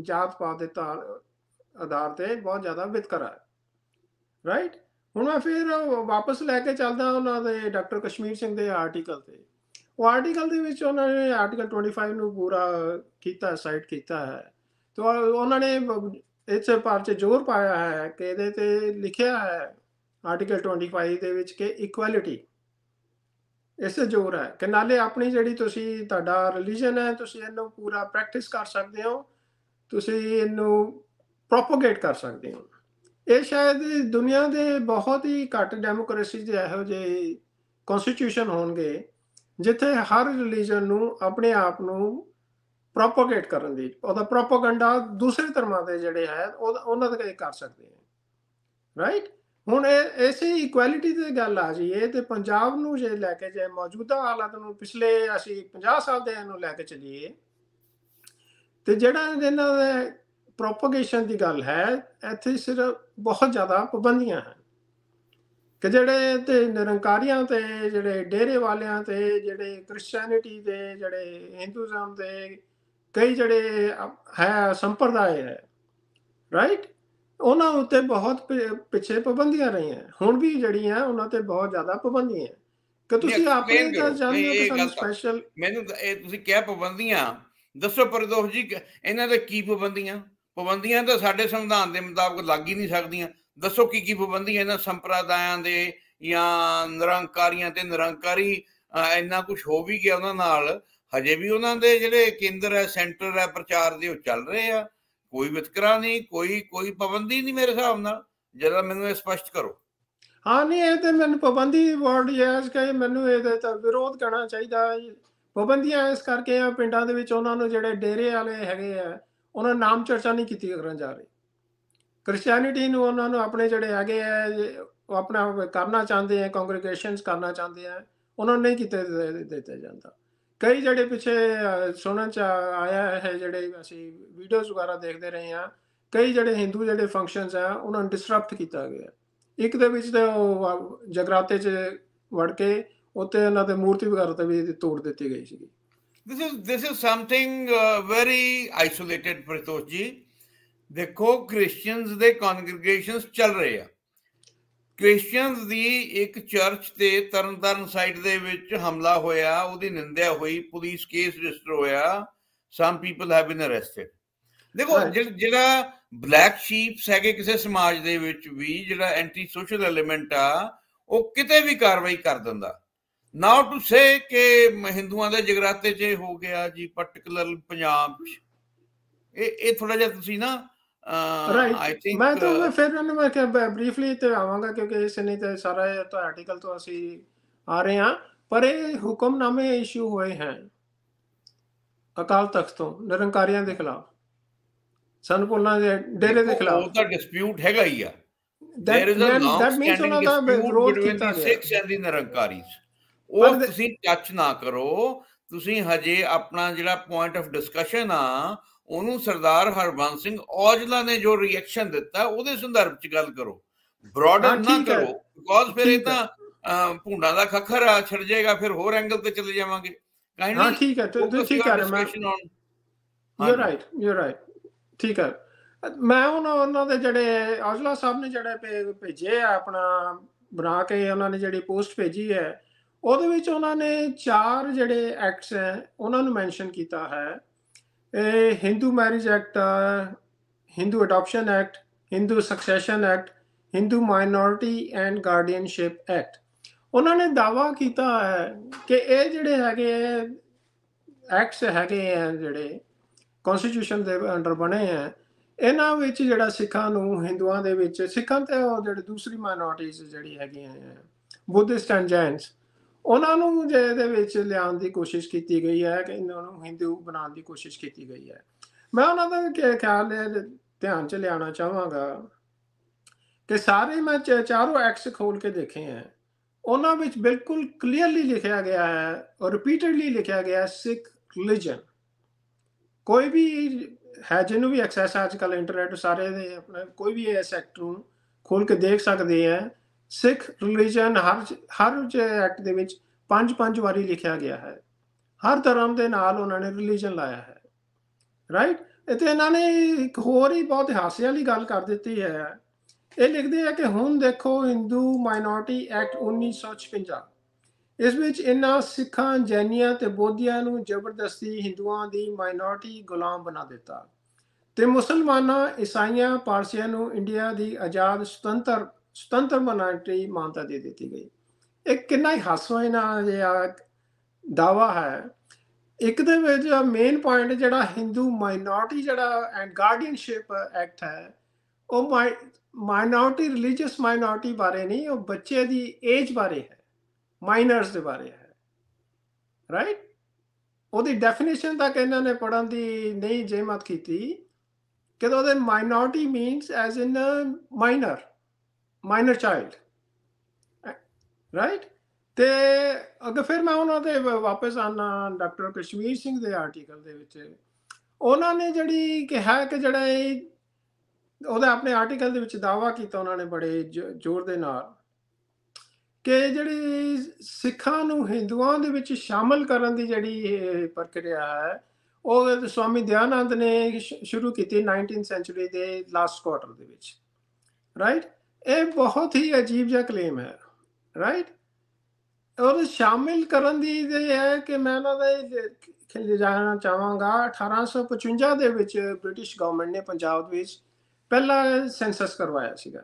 ਜਾਤ ਪਾਤ ਦੇ ਤਾਰ ਆਧਾਰ ਤੇ ਬਹੁਤ ਜ਼ਿਆਦਾ ਵਿਤਕਰਾ ਹੈ ਰਾਈਟ ਹੁਣ ਮੈਂ ਫਿਰ ਵਾਪਸ ਲੈ ਕੇ ਚੱਲਦਾ ਉਹਨਾਂ ਦੇ ਡਾਕਟਰ ਕਸ਼ਮੀਰ ਸਿੰਘ ਦੇ ਆਰਟੀਕਲ ਤੇ ਉਹ ਆਰਟੀਕਲ ਦੇ ਵਿੱਚ ਉਹਨਾਂ ਨੇ ਆਰਟੀਕਲ 25 ਨੂੰ ਪੂਰਾ ਕੀਤਾ ਸਾਈਟ ਕੀਤਾ ਹੈ ਤਾਂ ਉਹਨਾਂ ਨੇ ਇਸ ਪਾਰ ਤੇ ਜ਼ੋਰ ਪਾਇਆ ਹੈ ਕਿ ਇਹਦੇ ਤੇ ਲਿਖਿਆ ਹੈ ਆਰਟੀਕਲ 25 ਦੇ ਵਿੱਚ ਕਿ ਇਕੁਐਲਿਟੀ ਇਸੇ ਜ਼ੋਰ ਹੈ ਕਿ ਨਾਲੇ ਆਪਣੀ ਜਿਹੜੀ ਤੁਸੀਂ ਤੁਹਾਡਾ ਰਿਲੀਜੀਅਨ ਹੈ ਤੁਸੀਂ ਇਹਨੂੰ ਪੂਰਾ ਪ੍ਰੈਕਟਿਸ ਕਰ ਸਕਦੇ ਹੋ ਤੁਸੀਂ ਇਹਨੂੰ ਪ੍ਰੋਪਗੇਟ ਕਰ ਸਕਦੇ ਹੋ ਇਹ ਸ਼ਾਇਦ ਦੁਨੀਆ ਦੇ ਬਹੁਤ ਹੀ ਘੱਟ ਡੈਮੋਕ੍ਰੇਸੀ ਦੇ ਇਹੋ ਜਿਹੇ ਕਨਸਟੀਟਿਊਸ਼ਨ ਹੋਣਗੇ ਜਿੱਥੇ ਹਰ ਰਿਲੀਜਨ ਨੂੰ ਆਪਣੇ ਆਪ ਨੂੰ ਪ੍ਰੋਪਗੇਟ ਕਰਨ ਦੀ ਉਹਦਾ ਪ੍ਰੋਪਗੈਂਡਾ ਦੂਸਰੇ ਧਰਮਾਂ ਦੇ ਜਿਹੜੇ ਹੈ ਉਹਨਾਂ ਦੇ ਕਰ ਸਕਦੇ ਆ ਰਾਈਟ ਹੁਣ ਇਹ ਐਸੀ ਇਕੁਐਲਿਟੀ ਦੀ ਗੱਲ ਆ ਜੀ ਇਹ ਤੇ ਪੰਜਾਬ ਨੂੰ ਜੇ ਲੈ ਕੇ ਜੇ ਮੌਜੂਦਾ ਹਾਲਾਤ ਨੂੰ ਪਿਛਲੇ ਅਸੀਂ 50 ਸਾਲ ਦੇ ਨੂੰ ਲੈ ਕੇ ਚਲੀਏ ਤੇ ਜਿਹੜਾ ਇਹਨਾਂ ਦਾ ਪ੍ਰੋਪਗੇਸ਼ਨ ਦੀ ਗੱਲ ਹੈ ਇੱਥੇ ਸਿਰਫ ਬਹੁਤ ਜ਼ਿਆਦਾ ਪਾਬੰਦੀਆਂ ਹਨ ਕਿ ਜਿਹੜੇ ਤੇ ਨਿਰੰਕਾਰੀਆਂ ਤੇ ਜਿਹੜੇ ਡੇਰੇ ਵਾਲਿਆਂ ਤੇ ਜਿਹੜੇ ਕ੍ਰਿਸਚੀਅਨਿਟੀ ਦੇ ਜਿਹੜੇ ਹਿੰਦੂਇਜ਼ਮ ਦੇ ਕਈ ਜਿਹੜੇ ਹੈ ਸੰਪਰਦਾਇ ਹੈ ਰਾਈਟ ਉਹਨਾਂ ਉੱਤੇ ਬਹੁਤ ਪਿੱਛੇ ਪਾਬੰਦੀਆਂ ਰਹੀਆਂ ਹੁਣ ਵੀ ਜਿਹੜੀਆਂ ਉਹਨਾਂ ਤੇ ਬਹੁਤ ਜ਼ਿਆਦਾ ਪਾਬੰਦੀਆਂ ਕਿ ਤੁਸੀਂ ਆਪਣੇ ਤਾਂ ਜਾਣਦੇ ਹੋ ਕਿ ਸਾਨੂੰ ਸਪੈਸ਼ਲ ਮੈਨੂੰ ਇਹ ਤੁਸੀਂ ਕਿਹਾ ਪਾਬੰਦੀਆਂ ਦੱਸੋ ਪਰਦੋਸ਼ ਜੀ ਇਹਨਾਂ ਦੇ ਕੀ ਪਾਬੰਦੀਆਂ ਪਾਬੰਦੀਆਂ ਤਾਂ ਸਾਡੇ ਸੰਵਿਧਾਨ ਦੇ ਮੁਤਾਬਕ ਲੱਗ ਹੀ ਨਹੀਂ ਸਕਦੀਆਂ ਦੱਸੋ ਕੀ ਕੀ ਪਾਬੰਦੀਆਂ ਇਹਨਾਂ ਸੰਪਰਦਾਇਆਂ ਦੇ ਜਾਂ ਨਿਰੰਕਾਰੀਆਂ ਤੇ ਨਿਰੰਕਾਰੀ ਇੰਨਾ ਕੁਝ ਹੋ ਵੀ ਗਿਆ ਉਹਨਾਂ ਨਾਲ ਹਜੇ ਵੀ ਉਹਨਾਂ ਦੇ ਜਿਹੜੇ ਕੇਂਦਰ ਹੈ ਸੈਂਟਰ ਹੈ ਪ੍ਰਚਾਰ ਦੇ ਉਹ ਚੱਲ ਰਹੇ ਆ ਕੋਈ ਵਿਤਕਰਾ ਨਹੀਂ ਕੋਈ ਕੋਈ ਪਾਬੰਦੀ ਨਹੀਂ ਮੇਰੇ ਹਿਸਾਬ ਨਾਲ ਜਦੋਂ ਮੈਨੂੰ ਇਹ ਸਪਸ਼ਟ ਕਰੋ ਹਾਂ ਨਹੀਂ ਇਹ ਤੇ ਮੈਨੂੰ ਪਾਬੰਦੀ ਵਰਡ ਹੈ ਕਹੇ ਮੈਨੂੰ ਇਹਦੇ ਤਾਂ ਵਿਰੋਧ ਕਰਨਾ ਚਾਹੀਦਾ ਪਾਬੰਦੀਆਂ ਇਸ ਕਰਕੇ ਆ ਪਿੰਡਾਂ ਦੇ ਵਿੱਚ ਉਹਨਾਂ ਨੂੰ ਜਿਹੜੇ ਡੇਰੇ ਵਾਲੇ ਹੈਗੇ ਆ ਉਹਨਾਂ ਨਾਮ ਚਰਚਾ ਨਹੀਂ ਕੀਤੀ ਕਰਨ ਜਾ ਰਹੀ ਕ੍ਰਿਸਚੀਅਨਿਟੀ ਨੂੰ ਉਹਨਾਂ ਨੂੰ ਆਪਣੇ ਜਿਹੜੇ ਹੈਗੇ ਆ ਉਹ ਆਪਣਾ ਕਰਨਾ ਚਾਹੁੰਦੇ ਆ ਕੰਗਰੀਗੇਸ਼ਨਸ ਕਰਨਾ ਚਾਹੁੰਦੇ ਆ ਉਹਨਾਂ ਨੇ ਕਿਤੇ ਦਿੱਤੇ ਜਾਂਦਾ ਕਈ ਜਿਹੜੇ ਪਿੱਛੇ ਸੁਣਨ ਚ ਆਇਆ ਹੈ ਜਿਹੜੇ ਅਸੀਂ ਵੀਡੀਓਜ਼ ਵਗੈਰਾ ਦੇਖਦੇ ਰਹੇ ਆ ਕਈ ਜਿਹੜੇ ਹਿੰਦੂ ਜਿਹੜੇ ਫੰਕਸ਼ਨਸ ਆ ਉਹਨਾਂ ਨੂੰ ਡਿਸਰਪਟ ਕੀਤਾ ਗਿਆ ਇੱਕ ਦੇ ਵਿੱਚ ਤਾਂ ਉਹ ਜਗਰਾਤੇ 'ਚ ਵੜ ਕੇ ਉੱਤੇ ਉਹਨਾਂ ਦੇ ਮੂਰਤੀ ਵਗੈਰਾ ਤੇ ਵੀ ਤੋੜ ਦਿੱਤੀ ਗਈ ਸੀ this is this is something very isolated Paritosh ji ਦੇਖੋ ਕ੍ਰਿਸਚੀਅਨਸ ਦੇ ਕongregations ਚੱਲ ਰਹੇ ਆ ਕ੍ਰਿਸਚੀਅਨਸ ਦੀ ਇੱਕ ਚਰਚ ਤੇ ਤਰਨਤਾਰਨ ਸਾਈਡ ਦੇ ਵਿੱਚ ਹਮਲਾ ਹੋਇਆ ਉਹਦੀ ਨਿੰਦਿਆ ਹੋਈ ਪੁਲਿਸ ਕੇਸ ਰਜਿਸਟਰ ਹੋਇਆ some people have been arrested ਦੇਖੋ ਜਿਹੜਾ ਬਲੈਕ ਸ਼ੀਪਸ ਹੈਗੇ ਕਿਸੇ ਸਮਾਜ ਦੇ ਵਿੱਚ ਵੀ ਜਿਹੜਾ ਐਂਟੀ ਸੋਸ਼ਲ ਐਲੀਮੈਂਟ ਆ ਉਹ ਕਿਤੇ ਵੀ ਕਾਰਵਾਈ ਕਰ ਦਿੰਦਾ ਨਾਉ ਟੂ ਸੇ ਕਿ ਹਿੰਦੂਆਂ ਦੇ ਜਗਰਾਤੇ 'ਚ ਹੋ ਗਿਆ ਜੀ ਪਾਰਟਿਕੂਲਰ ਪੰਜਾਬ ਇਹ ਇਹ ਥੋੜਾ ਜਿਹਾ ਤੁਸੀਂ ਨਾ ਰਾਈਟ ਆਈ ਥਿੰਕ ਮੈਂ ਤਾਂ uh, ਫਿਰ ਨਾ ਮੈਂ ਕਿ ਬਰੀਫਲੀ ਤੇ ਆਵਾਂਗਾ ਕਿਉਂਕਿ ਇਸ ਨੇ ਤੇ ਸਾਰਾ ਇਹ ਤਾਂ ਆਰਟੀਕਲ ਤੋਂ ਅਸੀਂ ਆ ਰਹੇ ਹਾਂ ਪਰ ਇਹ ਹੁਕਮਨਾਮੇ ਇਸ਼ੂ ਹੋਏ ਹਨ ਅਕਾਲ ਤਖਤ ਤੋਂ ਨਿਰੰਕਾਰੀਆਂ ਦੇ ਖਿਲਾਫ ਸੰਪੂਰਨਾ ਦੇ ਡੇਰੇ ਦੇ ਖਿਲਾਫ ਉਹਦਾ ਡਿਸਪਿਊਟ ਹੈਗਾ ਹੀ ਆ that is a long standing dispute between the Sikhs and the Nirankaris ਉਹ ਤੁਸੀਂ ਟੱਚ ਨਾ ਕਰੋ ਤੁਸੀਂ ਹਜੇ ਆਪਣਾ ਜਿਹੜਾ ਪੁਆਇੰਟ ਆਫ ਡਿਸਕਸ਼ਨ ਆ ਉਹਨੂੰ ਸਰਦਾਰ ਹਰਬੰਸ ਸਿੰਘ ਔਜਲਾ ਨੇ ਜੋ ਰਿਐਕਸ਼ਨ ਦਿੱਤਾ ਉਹਦੇ ਸੰਦਰਭ ਚ ਗੱਲ ਕਰੋ ਬ੍ਰੋਡਰ ਨਾ ਕਰੋ ਬਿਕੋਜ਼ ਫਿਰ ਇਹ ਤਾਂ ਭੁੰਡਾ ਦਾ ਖੱਖਰ ਆ ਛੜ ਜਾਏਗਾ ਫਿਰ ਹੋਰ ਐਂਗਲ ਤੇ ਚਲੇ ਜਾਵਾਂਗੇ ਕਹਿੰਦੇ ਹਾਂ ਠੀਕ ਹੈ ਤੁਸੀਂ ਠੀਕ ਕਰ ਮੈਂ ਯੂ ਰਾਈਟ ਯੂ ਰਾਈਟ ਠੀਕ ਹੈ ਮੈਂ ਉਹਨਾਂ ਉਹਨਾਂ ਦੇ ਜਿਹੜੇ ਔਜਲਾ ਸਾਹਿਬ ਨੇ ਜਿਹੜੇ ਭੇਜੇ ਆ ਆਪਣਾ ਬਣਾ ਕੇ ਉਹਨਾਂ ਨੇ ਜਿਹੜੀ ਪੋਸਟ ਭੇਜੀ ਹੈ ਉਹਦੇ ਵਿੱਚ ਉਹਨਾਂ ਨੇ ਚਾਰ ਜਿਹੜੇ ਐਕਟਸ ਹੈ ਉਹਨਾਂ ਨੂੰ ਮੈਂਸ਼ਨ ਕੀਤਾ ਹੈ ਇਹ Hindu marriage act Hindu adoption act Hindu succession act Hindu minority and guardianship act ਉਹਨਾਂ ਨੇ ਦਾਵਾ ਕੀਤਾ ਹੈ ਕਿ ਇਹ ਜਿਹੜੇ ਹੈਗੇ ਐਕਟਸ ਹੈਗੇ ਆ ਜਿਹੜੇ ਕਨਸਟੀਟਿਊਸ਼ਨ ਦੇ ਅੰਡਰ ਬਣੇ ਆ ਇਹਨਾਂ ਵਿੱਚ ਜਿਹੜਾ ਸਿੱਖਾਂ ਨੂੰ ਹਿੰਦੂਆਂ ਦੇ ਵਿੱਚ ਸਿੱਖਾਂ ਤੇ ਉਹ ਜਿਹੜੇ ਦੂਸਰੀ ਮਾਈਨੋਰਟੀਜ਼ ਜਿਹੜੀ ਹੈਗੀਆਂ ਬੁੱਧਿਸਟ ਐਂਡ ਜੈਨਸ ਉਹਨਾਂ ਨੂੰ ਜੇ ਇਹਦੇ ਵਿੱਚ ਲਿਆਉਣ ਦੀ ਕੋਸ਼ਿਸ਼ ਕੀਤੀ ਗਈ ਹੈ ਕਿ ਇਹਨਾਂ ਨੂੰ ਹਿੰਦੂ ਬਣਾਉਣ ਦੀ ਕੋਸ਼ਿਸ਼ ਕੀਤੀ ਗਈ ਹੈ ਮੈਂ ਉਹਨਾਂ ਦਾ ਖਿਆਲ ਧਿਆਨ ਚ ਲਿਆਉਣਾ ਚਾਹਾਂਗਾ ਕਿ ਸਾਰੇ ਮੈਂ ਚਾਰੋਂ ਐਕਸ ਖੋਲ ਕੇ ਦੇਖੇ ਆ ਉਹਨਾਂ ਵਿੱਚ ਬਿਲਕੁਲ ਕਲੀਅਰਲੀ ਲਿਖਿਆ ਗਿਆ ਹੈ ਔਰ ਰਿਪੀਟਡਲੀ ਲਿਖਿਆ ਗਿਆ ਸਿੱਖ ਰਿਲੀਜੀਅਨ ਕੋਈ ਵੀ ਹੈ ਜਿਹਨੂੰ ਵੀ ਐਕਸੈਸ ਅੱਜ ਕੱਲ ਇੰਟਰਨੈਟ ਸਾਰੇ ਦੇ ਆਪਣੇ ਕੋਈ ਵੀ ਇਹ ਸੈਕਟਰ ਨੂੰ ਖੋਲ ਕੇ ਦੇਖ ਸਕਦੇ ਆ ਸਿੱਖ ਰਿਲੀਜੀਅਨ ਹਰ ਹਰ ਐਕਟ ਦੇ ਵਿੱਚ ਪੰਜ ਪੰਜ ਵਾਰੀ ਲਿਖਿਆ ਗਿਆ ਹੈ ਹਰ ਧਰਮ ਦੇ ਨਾਲ ਉਹਨਾਂ ਨੇ ਰਿਲੀਜੀਅਨ ਲਾਇਆ ਹੈ ਰਾਈਟ ਇਥੇ ਇਹਨਾਂ ਨੇ ਇੱਕ ਹੋਰ ਹੀ ਬਹੁਤ ਹਾਸੇ ਵਾਲੀ ਗੱਲ ਕਰ ਦਿੱਤੀ ਹੈ ਇਹ ਲਿਖਦੇ ਆ ਕਿ ਹੁਣ ਦੇਖੋ Hindu Minority Act 1956 ਇਸ ਵਿੱਚ ਇਹਨਾਂ ਸਿੱਖਾਂ ਜੈਨੀਆਂ ਤੇ ਬੋਧੀਆਂ ਨੂੰ ਜ਼ਬਰਦਸਤੀ ਹਿੰਦੂਆਂ ਦੀ ਮਾਈਨੋਰਟੀ ਗੁਲਾਮ ਬਣਾ ਦਿੱਤਾ ਤੇ ਮੁਸਲਮਾਨਾਂ ਇਸਾਈਆਂ ਪਾਰਸੀਆਂ ਨੂੰ ਇੰਡੀਆ ਦੀ ਆਜ਼ਾਦ ਸੁਤੰਤਰ ਸੁਤੰਤਰ बनाने ਮਾਨਤਾ ਦੇ ਦਿੱਤੀ ਗਈ ਇਹ ਕਿੰਨਾ ਹੀ ਹਾਸੋਹੀਣਾ ਜਿਹਾ ਦਾਵਾ ਹੈ ਇੱਕ ਦੇ ਵਿੱਚ ਮੇਨ ਪੁਆਇੰਟ ਜਿਹੜਾ ਹਿੰਦੂ ਮਾਈਨੋਰਟੀ ਜਿਹੜਾ ਐਂਡ ਗਾਰਡੀਅਨਸ਼ਿਪ ਐਕਟ ਹੈ ਉਹ ਮਾਈਨੋਰਟੀ ਰਿਲੀਜੀਅਸ ਮਾਈਨੋਰਟੀ ਬਾਰੇ ਨਹੀਂ ਉਹ ਬੱਚੇ ਦੀ ਏਜ ਬਾਰੇ ਹੈ ਮਾਈਨਰਸ ਦੇ ਬਾਰੇ ਹੈ ਰਾਈਟ ਉਹਦੀ ਡੈਫੀਨੇਸ਼ਨ ਤਾਂ ਇਹਨਾਂ ਨੇ ਪੜਨ ਦੀ ਨਹੀਂ ਜੇ ਮਤ ਕੀਤੀ ਕਿ ਉਹਦੇ minority means as in a minor minor child right ਤੇ ਅਗਰ ਫਿਰ ਮੈਂ ਉਹਨਾਂ ਦੇ ਵਾਪਸ ਆਣਾ ਡਾਕਟਰ ਕਸ਼ਮੀਰ ਸਿੰਘ ਦੇ ਆਰਟੀਕਲ ਦੇ ਵਿੱਚ ਉਹਨਾਂ ਨੇ ਜਿਹੜੀ ਕਿਹਾ ਕਿ ਜਿਹੜਾ ਇਹ ਉਹਦਾ ਆਪਣੇ ਆਰਟੀਕਲ ਦੇ ਵਿੱਚ ਦਾਵਾ ਕੀਤਾ ਉਹਨਾਂ ਨੇ ਬੜੇ ਜ਼ੋਰ ਦੇ ਨਾਲ ਕਿ ਜਿਹੜੀ ਸਿੱਖਾਂ ਨੂੰ ਹਿੰਦੂਆਂ ਦੇ ਵਿੱਚ ਸ਼ਾਮਲ ਕਰਨ ਦੀ ਜਿਹੜੀ ਪ੍ਰਕਿਰਿਆ ਹੈ ਉਹ ਸਵਾਮੀ ਦਿਆਨੰਦ ਨੇ ਸ਼ੁਰੂ ਕੀਤੀ 19th ਸੈਂਚੁਰੀ ਦੇ ਲਾਸਟ ਕੁਆਰਟਰ ਦੇ ਵਿੱਚ ਰਾਈਟ ਇਹ ਬਹੁਤ ਹੀ ਅਜੀਬ ਜਿਹਾ ਕਲੇਮ ਹੈ ਰਾਈਟ ਔਰ ਸ਼ਾਮਿਲ ਕਰਨ ਦੀ ਇਹ ਹੈ ਕਿ ਮੈਂ ਨਾ ਦਾ ਜਾਣਾ ਚਾਹਾਂਗਾ 1855 ਦੇ ਵਿੱਚ ਬ੍ਰਿਟਿਸ਼ ਗਵਰਨਮੈਂਟ ਨੇ ਪੰਜਾਬ ਵਿੱਚ ਪਹਿਲਾ ਸੈਂਸਸ ਕਰਵਾਇਆ ਸੀਗਾ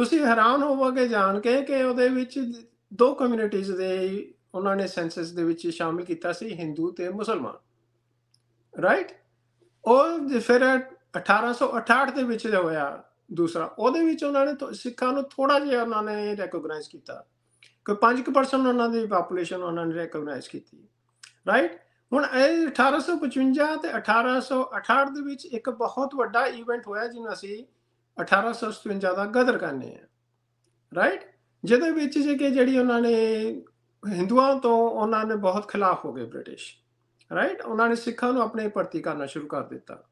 ਤੁਸੀਂ ਹੈਰਾਨ ਹੋਵੋਗੇ ਜਾਣ ਕੇ ਕਿ ਉਹਦੇ ਵਿੱਚ ਦੋ ਕਮਿਊਨਿਟੀਆਂ ਦੇ ਉਹਨਾਂ ਨੇ ਸੈਂਸਸ ਦੇ ਵਿੱਚ ਸ਼ਾਮਿਲ ਕੀਤਾ ਸੀ ਹਿੰਦੂ ਤੇ ਮੁਸਲਮਾਨ ਰਾਈਟ ਔਰ ਫਿਰ 1868 ਦੇ ਵਿੱਚ ਹੋਇਆ ਦੂਸਰਾ ਉਹਦੇ ਵਿੱਚ ਉਹਨਾਂ ਨੇ ਸਿੱਖਾਂ ਨੂੰ ਥੋੜਾ ਜਿਹਾ ਉਹਨਾਂ ਨੇ ਰੈਕੋਗਨਾਈਜ਼ ਕੀਤਾ ਕਿ 5% ਉਹਨਾਂ ਦੀ ਪੋਪੂਲੇਸ਼ਨ ਉਹਨਾਂ ਨੇ ਰੈਕੋਗਨਾਈਜ਼ ਕੀਤੀ ਰਾਈਟ ਹੁਣ ਇਹ 1855 ਤੇ 1868 ਦੇ ਵਿੱਚ ਇੱਕ ਬਹੁਤ ਵੱਡਾ ਇਵੈਂਟ ਹੋਇਆ ਜਿਹਨੂੰ ਅਸੀਂ 1857 ਦਾ ਗਦਰ ਕਹਿੰਦੇ ਆ ਰਾਈਟ ਜਿਹਦੇ ਵਿੱਚ ਜੇ ਕਿ ਜਿਹੜੀ ਉਹਨਾਂ ਨੇ ਹਿੰਦੂਆਂ ਤੋਂ ਉਹਨਾਂ ਨੇ ਬਹੁਤ ਖਿਲਾਫ ਹੋ ਗਏ ਬ੍ਰਿਟਿਸ਼ ਰਾਈਟ ਉਹਨਾਂ ਨੇ ਸਿੱਖਾਂ ਨੂੰ ਆਪਣੇ ਪ੍ਰਤੀ ਕਰਨਾ ਸ਼ੁਰੂ ਕਰ ਦਿੱਤਾ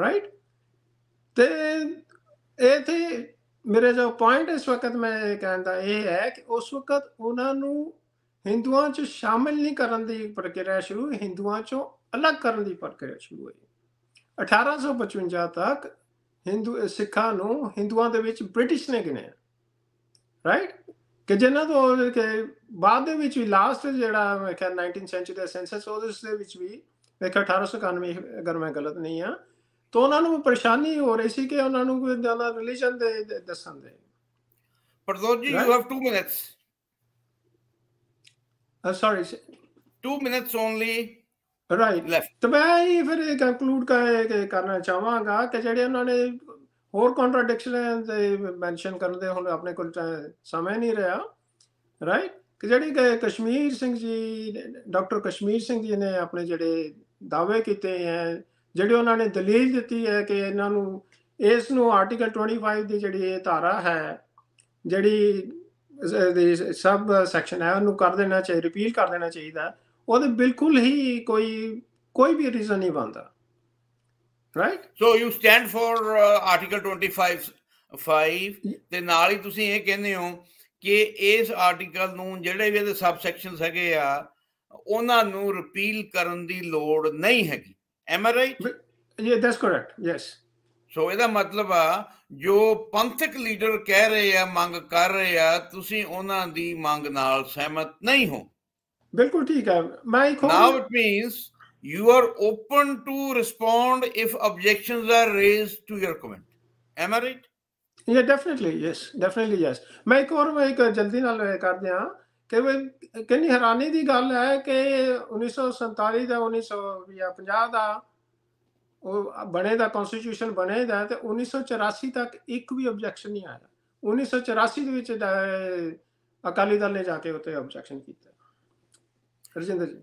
ਰਾਈਟ ਤੇ ਇਹ ਤੇ ਮੇਰੇ ਜੋ ਪੁਆਇੰਟ ਇਸ ਵਕਤ ਮੈਂ ਕਹਿੰਦਾ ਇਹ ਹੈ ਕਿ ਉਸ ਵਕਤ ਉਹਨਾਂ ਨੂੰ ਹਿੰਦੂਆਂ 'ਚ ਸ਼ਾਮਿਲ ਨਹੀਂ ਕਰਨ ਦੀ ਪ੍ਰਕਿਰਿਆ ਸ਼ੁਰੂ ਹਿੰਦੂਆਂ 'ਚੋਂ ਅਲੱਗ ਕਰਨ ਦੀ ਪ੍ਰਕਿਰਿਆ ਸ਼ੁਰੂ ਹੋਈ 1855 ਤੱਕ ਹਿੰਦੂ ਸਿੱਖਾਂ ਨੂੰ ਹਿੰਦੂਆਂ ਦੇ ਵਿੱਚ ਬ੍ਰਿਟਿਸ਼ ਨੇ ਗਿਣਿਆ ਰਾਈਟ ਕਿ ਜਿਨ੍ਹਾਂ ਤੋਂ ਕਿ ਬਾਅਦ ਦੇ ਵਿੱਚ ਵੀ ਲਾਸਟ ਜਿਹੜਾ ਮੈਂ ਕਿਹਾ 19th ਸੈਂਚਰੀ ਦਾ ਸੈਂਸਸ ਉਹਦੇ ਵਿੱਚ ਵੀ ਦੇਖੋ 1891 ਅਗਰ ਮੈਂ ਗਲਤ ਨਹੀਂ ਆ ਤਾਂ ਉਹਨਾਂ ਨੂੰ ਪਰੇਸ਼ਾਨੀ ਹੋ ਰਹੀ ਸੀ ਕਿ ਉਹਨਾਂ ਨੂੰ ਕੋਈ ਜ਼ਿਆਦਾ ਰਿਲੀਜਨ ਦੇ ਦੱਸਣ ਦੇ ਪਰਦੋਜ ਜੀ ਯੂ ਹੈਵ 2 ਮਿੰਟਸ ਆ sorry 2 minutes only right left ਤਾਂ ਮੈਂ ਇਹ ਫਿਰ ਕੰਕਲੂਡ ਕਰਨਾ ਚਾਹਾਂਗਾ ਕਿ ਜਿਹੜੇ ਉਹਨਾਂ ਨੇ ਹੋਰ ਕੰਟਰਡਿਕਸ਼ਨ ਮੈਂਸ਼ਨ ਕਰਨ ਦੇ ਹੁਣ ਆਪਣੇ ਕੋਲ ਸਮਾਂ ਨਹੀਂ ਰਿਹਾ ਰਾਈਟ ਕਿ ਜਿਹੜੀ ਕਸ਼ਮੀਰ ਸਿੰਘ ਜੀ ਡਾਕਟਰ ਕਸ਼ਮੀਰ ਸਿੰਘ ਜੀ ਨੇ ਆਪਣੇ ਜਿਹੜੇ ਦਾਅਵੇ ਕੀਤੇ ਹੈ ਜਿਹੜੀ ਉਹਨਾਂ ਨੇ ਦਲੀਲ ਦਿੱਤੀ ਹੈ ਕਿ ਇਹਨਾਂ ਨੂੰ ਇਸ ਨੂੰ ਆਰਟੀਕਲ 25 ਦੀ ਜਿਹੜੀ ਇਹ ਧਾਰਾ ਹੈ ਜਿਹੜੀ ਸਬ ਸੈਕਸ਼ਨ ਹੈ ਉਹਨੂੰ ਕਰ ਦੇਣਾ ਚਾਹੀਦਾ ਰਿਪੀਲ ਕਰ ਦੇਣਾ ਚਾਹੀਦਾ ਉਹਦੇ ਬਿਲਕੁਲ ਹੀ ਕੋਈ ਕੋਈ ਵੀ ਰੀਜ਼ਨ ਨਹੀਂ ਬਣਦਾ right so you stand for article 25 5 ਤੇ ਨਾਲ ਹੀ ਤੁਸੀਂ ਇਹ ਕਹਿੰਦੇ ਹੋ ਕਿ ਇਸ ਆਰਟੀਕਲ ਨੂੰ ਜਿਹੜੇ ਵੀ ਇਹਦੇ ਸਬ ਸੈਕਸ਼ਨਸ ਹੈਗੇ ਆ ਉਹਨਾਂ ਨੂੰ ਰਿਪੀਲ ਕਰਨ ਦੀ ਲੋੜ ਨਹੀਂ ਹੈਗੀ am i right yeah that's correct yes ਸੋ ਇਹਦਾ ਮਤਲਬ ਆ ਜੋ ਪੰਥਕ ਲੀਡਰ ਕਹਿ ਰਹੇ ਆ ਮੰਗ ਕਰ ਰਹੇ ਆ ਤੁਸੀਂ ਉਹਨਾਂ ਦੀ ਮੰਗ ਨਾਲ ਸਹਿਮਤ ਨਹੀਂ ਹੋ ਬਿਲਕੁਲ ਠੀਕ ਹੈ ਮੈਂ ਇੱਕ now it means you are open to respond if objections are raised to your comment am i right yeah definitely yes definitely yes ਮੈਂ ਇੱਕ ਹੋਰ ਇੱਕ ਜਲਦੀ ਨਾਲ ਕਰਦੇ ਹਾਂ ਕਿ ਕਿੰਨੀ ਹੈਰਾਨੀ ਦੀ ਗੱਲ ਹੈ ਕਿ 1947 ਦਾ 1950 ਦਾ ਉਹ ਬਣੇ ਦਾ ਕਨਸਟੀਟਿਊਸ਼ਨ ਬਣੇ ਦਾ ਤੇ 1984 ਤੱਕ ਇੱਕ ਵੀ ਆਬਜੈਕਸ਼ਨ ਨਹੀਂ ਆਇਆ 1984 ਦੇ ਵਿੱਚ ਅਕਾਲੀ ਦਲ ਨੇ ਜਾ ਕੇ ਉੱਤੇ ਆਬਜੈਕਸ਼ਨ ਕੀਤਾ ਰਜਿੰਦਰ ਜੀ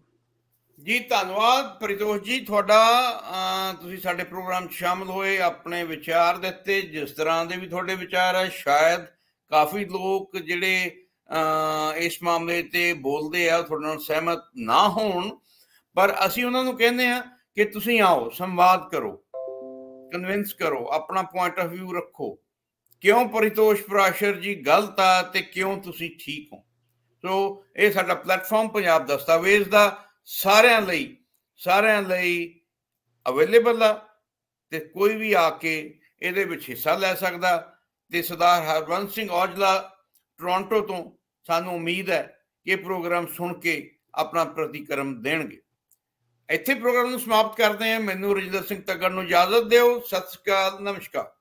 ਜੀ ਧੰਨਵਾਦ ਪ੍ਰਿਤੋਸ਼ ਜੀ ਤੁਹਾਡਾ ਤੁਸੀਂ ਸਾਡੇ ਪ੍ਰੋਗਰਾਮ 'ਚ ਸ਼ਾਮਲ ਹੋਏ ਆਪਣੇ ਵਿਚਾਰ ਦਿੱਤੇ ਜਿਸ ਤਰ੍ਹਾਂ ਦੇ ਵੀ ਤੁਹਾਡੇ ਵਿਚਾਰ ਹੈ ਸ਼ਾਇਦ ਕਾਫੀ ਲੋਕ ਜਿਹੜੇ ਇਸ ਮਾਮਲੇ ਤੇ ਬੋਲਦੇ ਆ ਤੁਹਾਡੇ ਨਾਲ ਸਹਿਮਤ ਨਾ ਹੋਣ ਪਰ ਅਸੀਂ ਉਹਨਾਂ ਨੂੰ ਕਹਿੰਦੇ ਆ ਕਿ ਤੁਸੀਂ ਆਓ ਸੰਵਾਦ ਕਰੋ ਕਨਵਿੰਸ ਕਰੋ ਆਪਣਾ ਪੁਆਇੰਟ ਆਫ View ਰੱਖੋ ਕਿਉਂ ਪਰਿਤੋਸ਼ ਪ੍ਰਾਸ਼ਰ ਜੀ ਗਲਤ ਆ ਤੇ ਕਿਉਂ ਤੁਸੀਂ ਠੀਕ ਹੋ ਸੋ ਇਹ ਸਾਡਾ ਪਲੇਟਫਾਰਮ ਪੰਜਾਬ ਦਸਤਾਵੇਜ਼ ਦਾ ਸਾਰਿਆਂ ਲਈ ਸਾਰਿਆਂ ਲਈ ਅਵੇਲੇਬਲ ਆ ਤੇ ਕੋਈ ਵੀ ਆ ਕੇ ਇਹਦੇ ਵਿੱਚ ਹਿੱਸਾ ਲੈ ਸਕਦਾ ਤੇ ਸਰਦਾਰ ਹਰਵੰਸ ਸਿੰਘ ਔਜਲਾ ਟੋਰਾਂਟੋ ਤੋਂ ਸਾਨੂੰ ਉਮੀਦ ਹੈ ਕਿ ਇਹ ਪ੍ਰੋਗਰਾਮ ਸੁਣ ਕੇ ਆਪਣਾ ਪ੍ਰਤੀਕਰਮ ਦੇਣਗੇ ਇੱਥੇ ਪ੍ਰੋਗਰਾਮ ਨੂੰ ਸਮਾਪਤ ਕਰਦੇ ਹਾਂ ਮੈਨੂੰ ਰਜਿੰਦਰ ਸਿੰਘ ਤੱਕਰ ਨੂੰ ਇਜਾਜ਼ਤ ਦਿਓ ਸਤਿ ਸ਼੍ਰੀ ਅਕਾਲ ਨਮਸਕਾਰ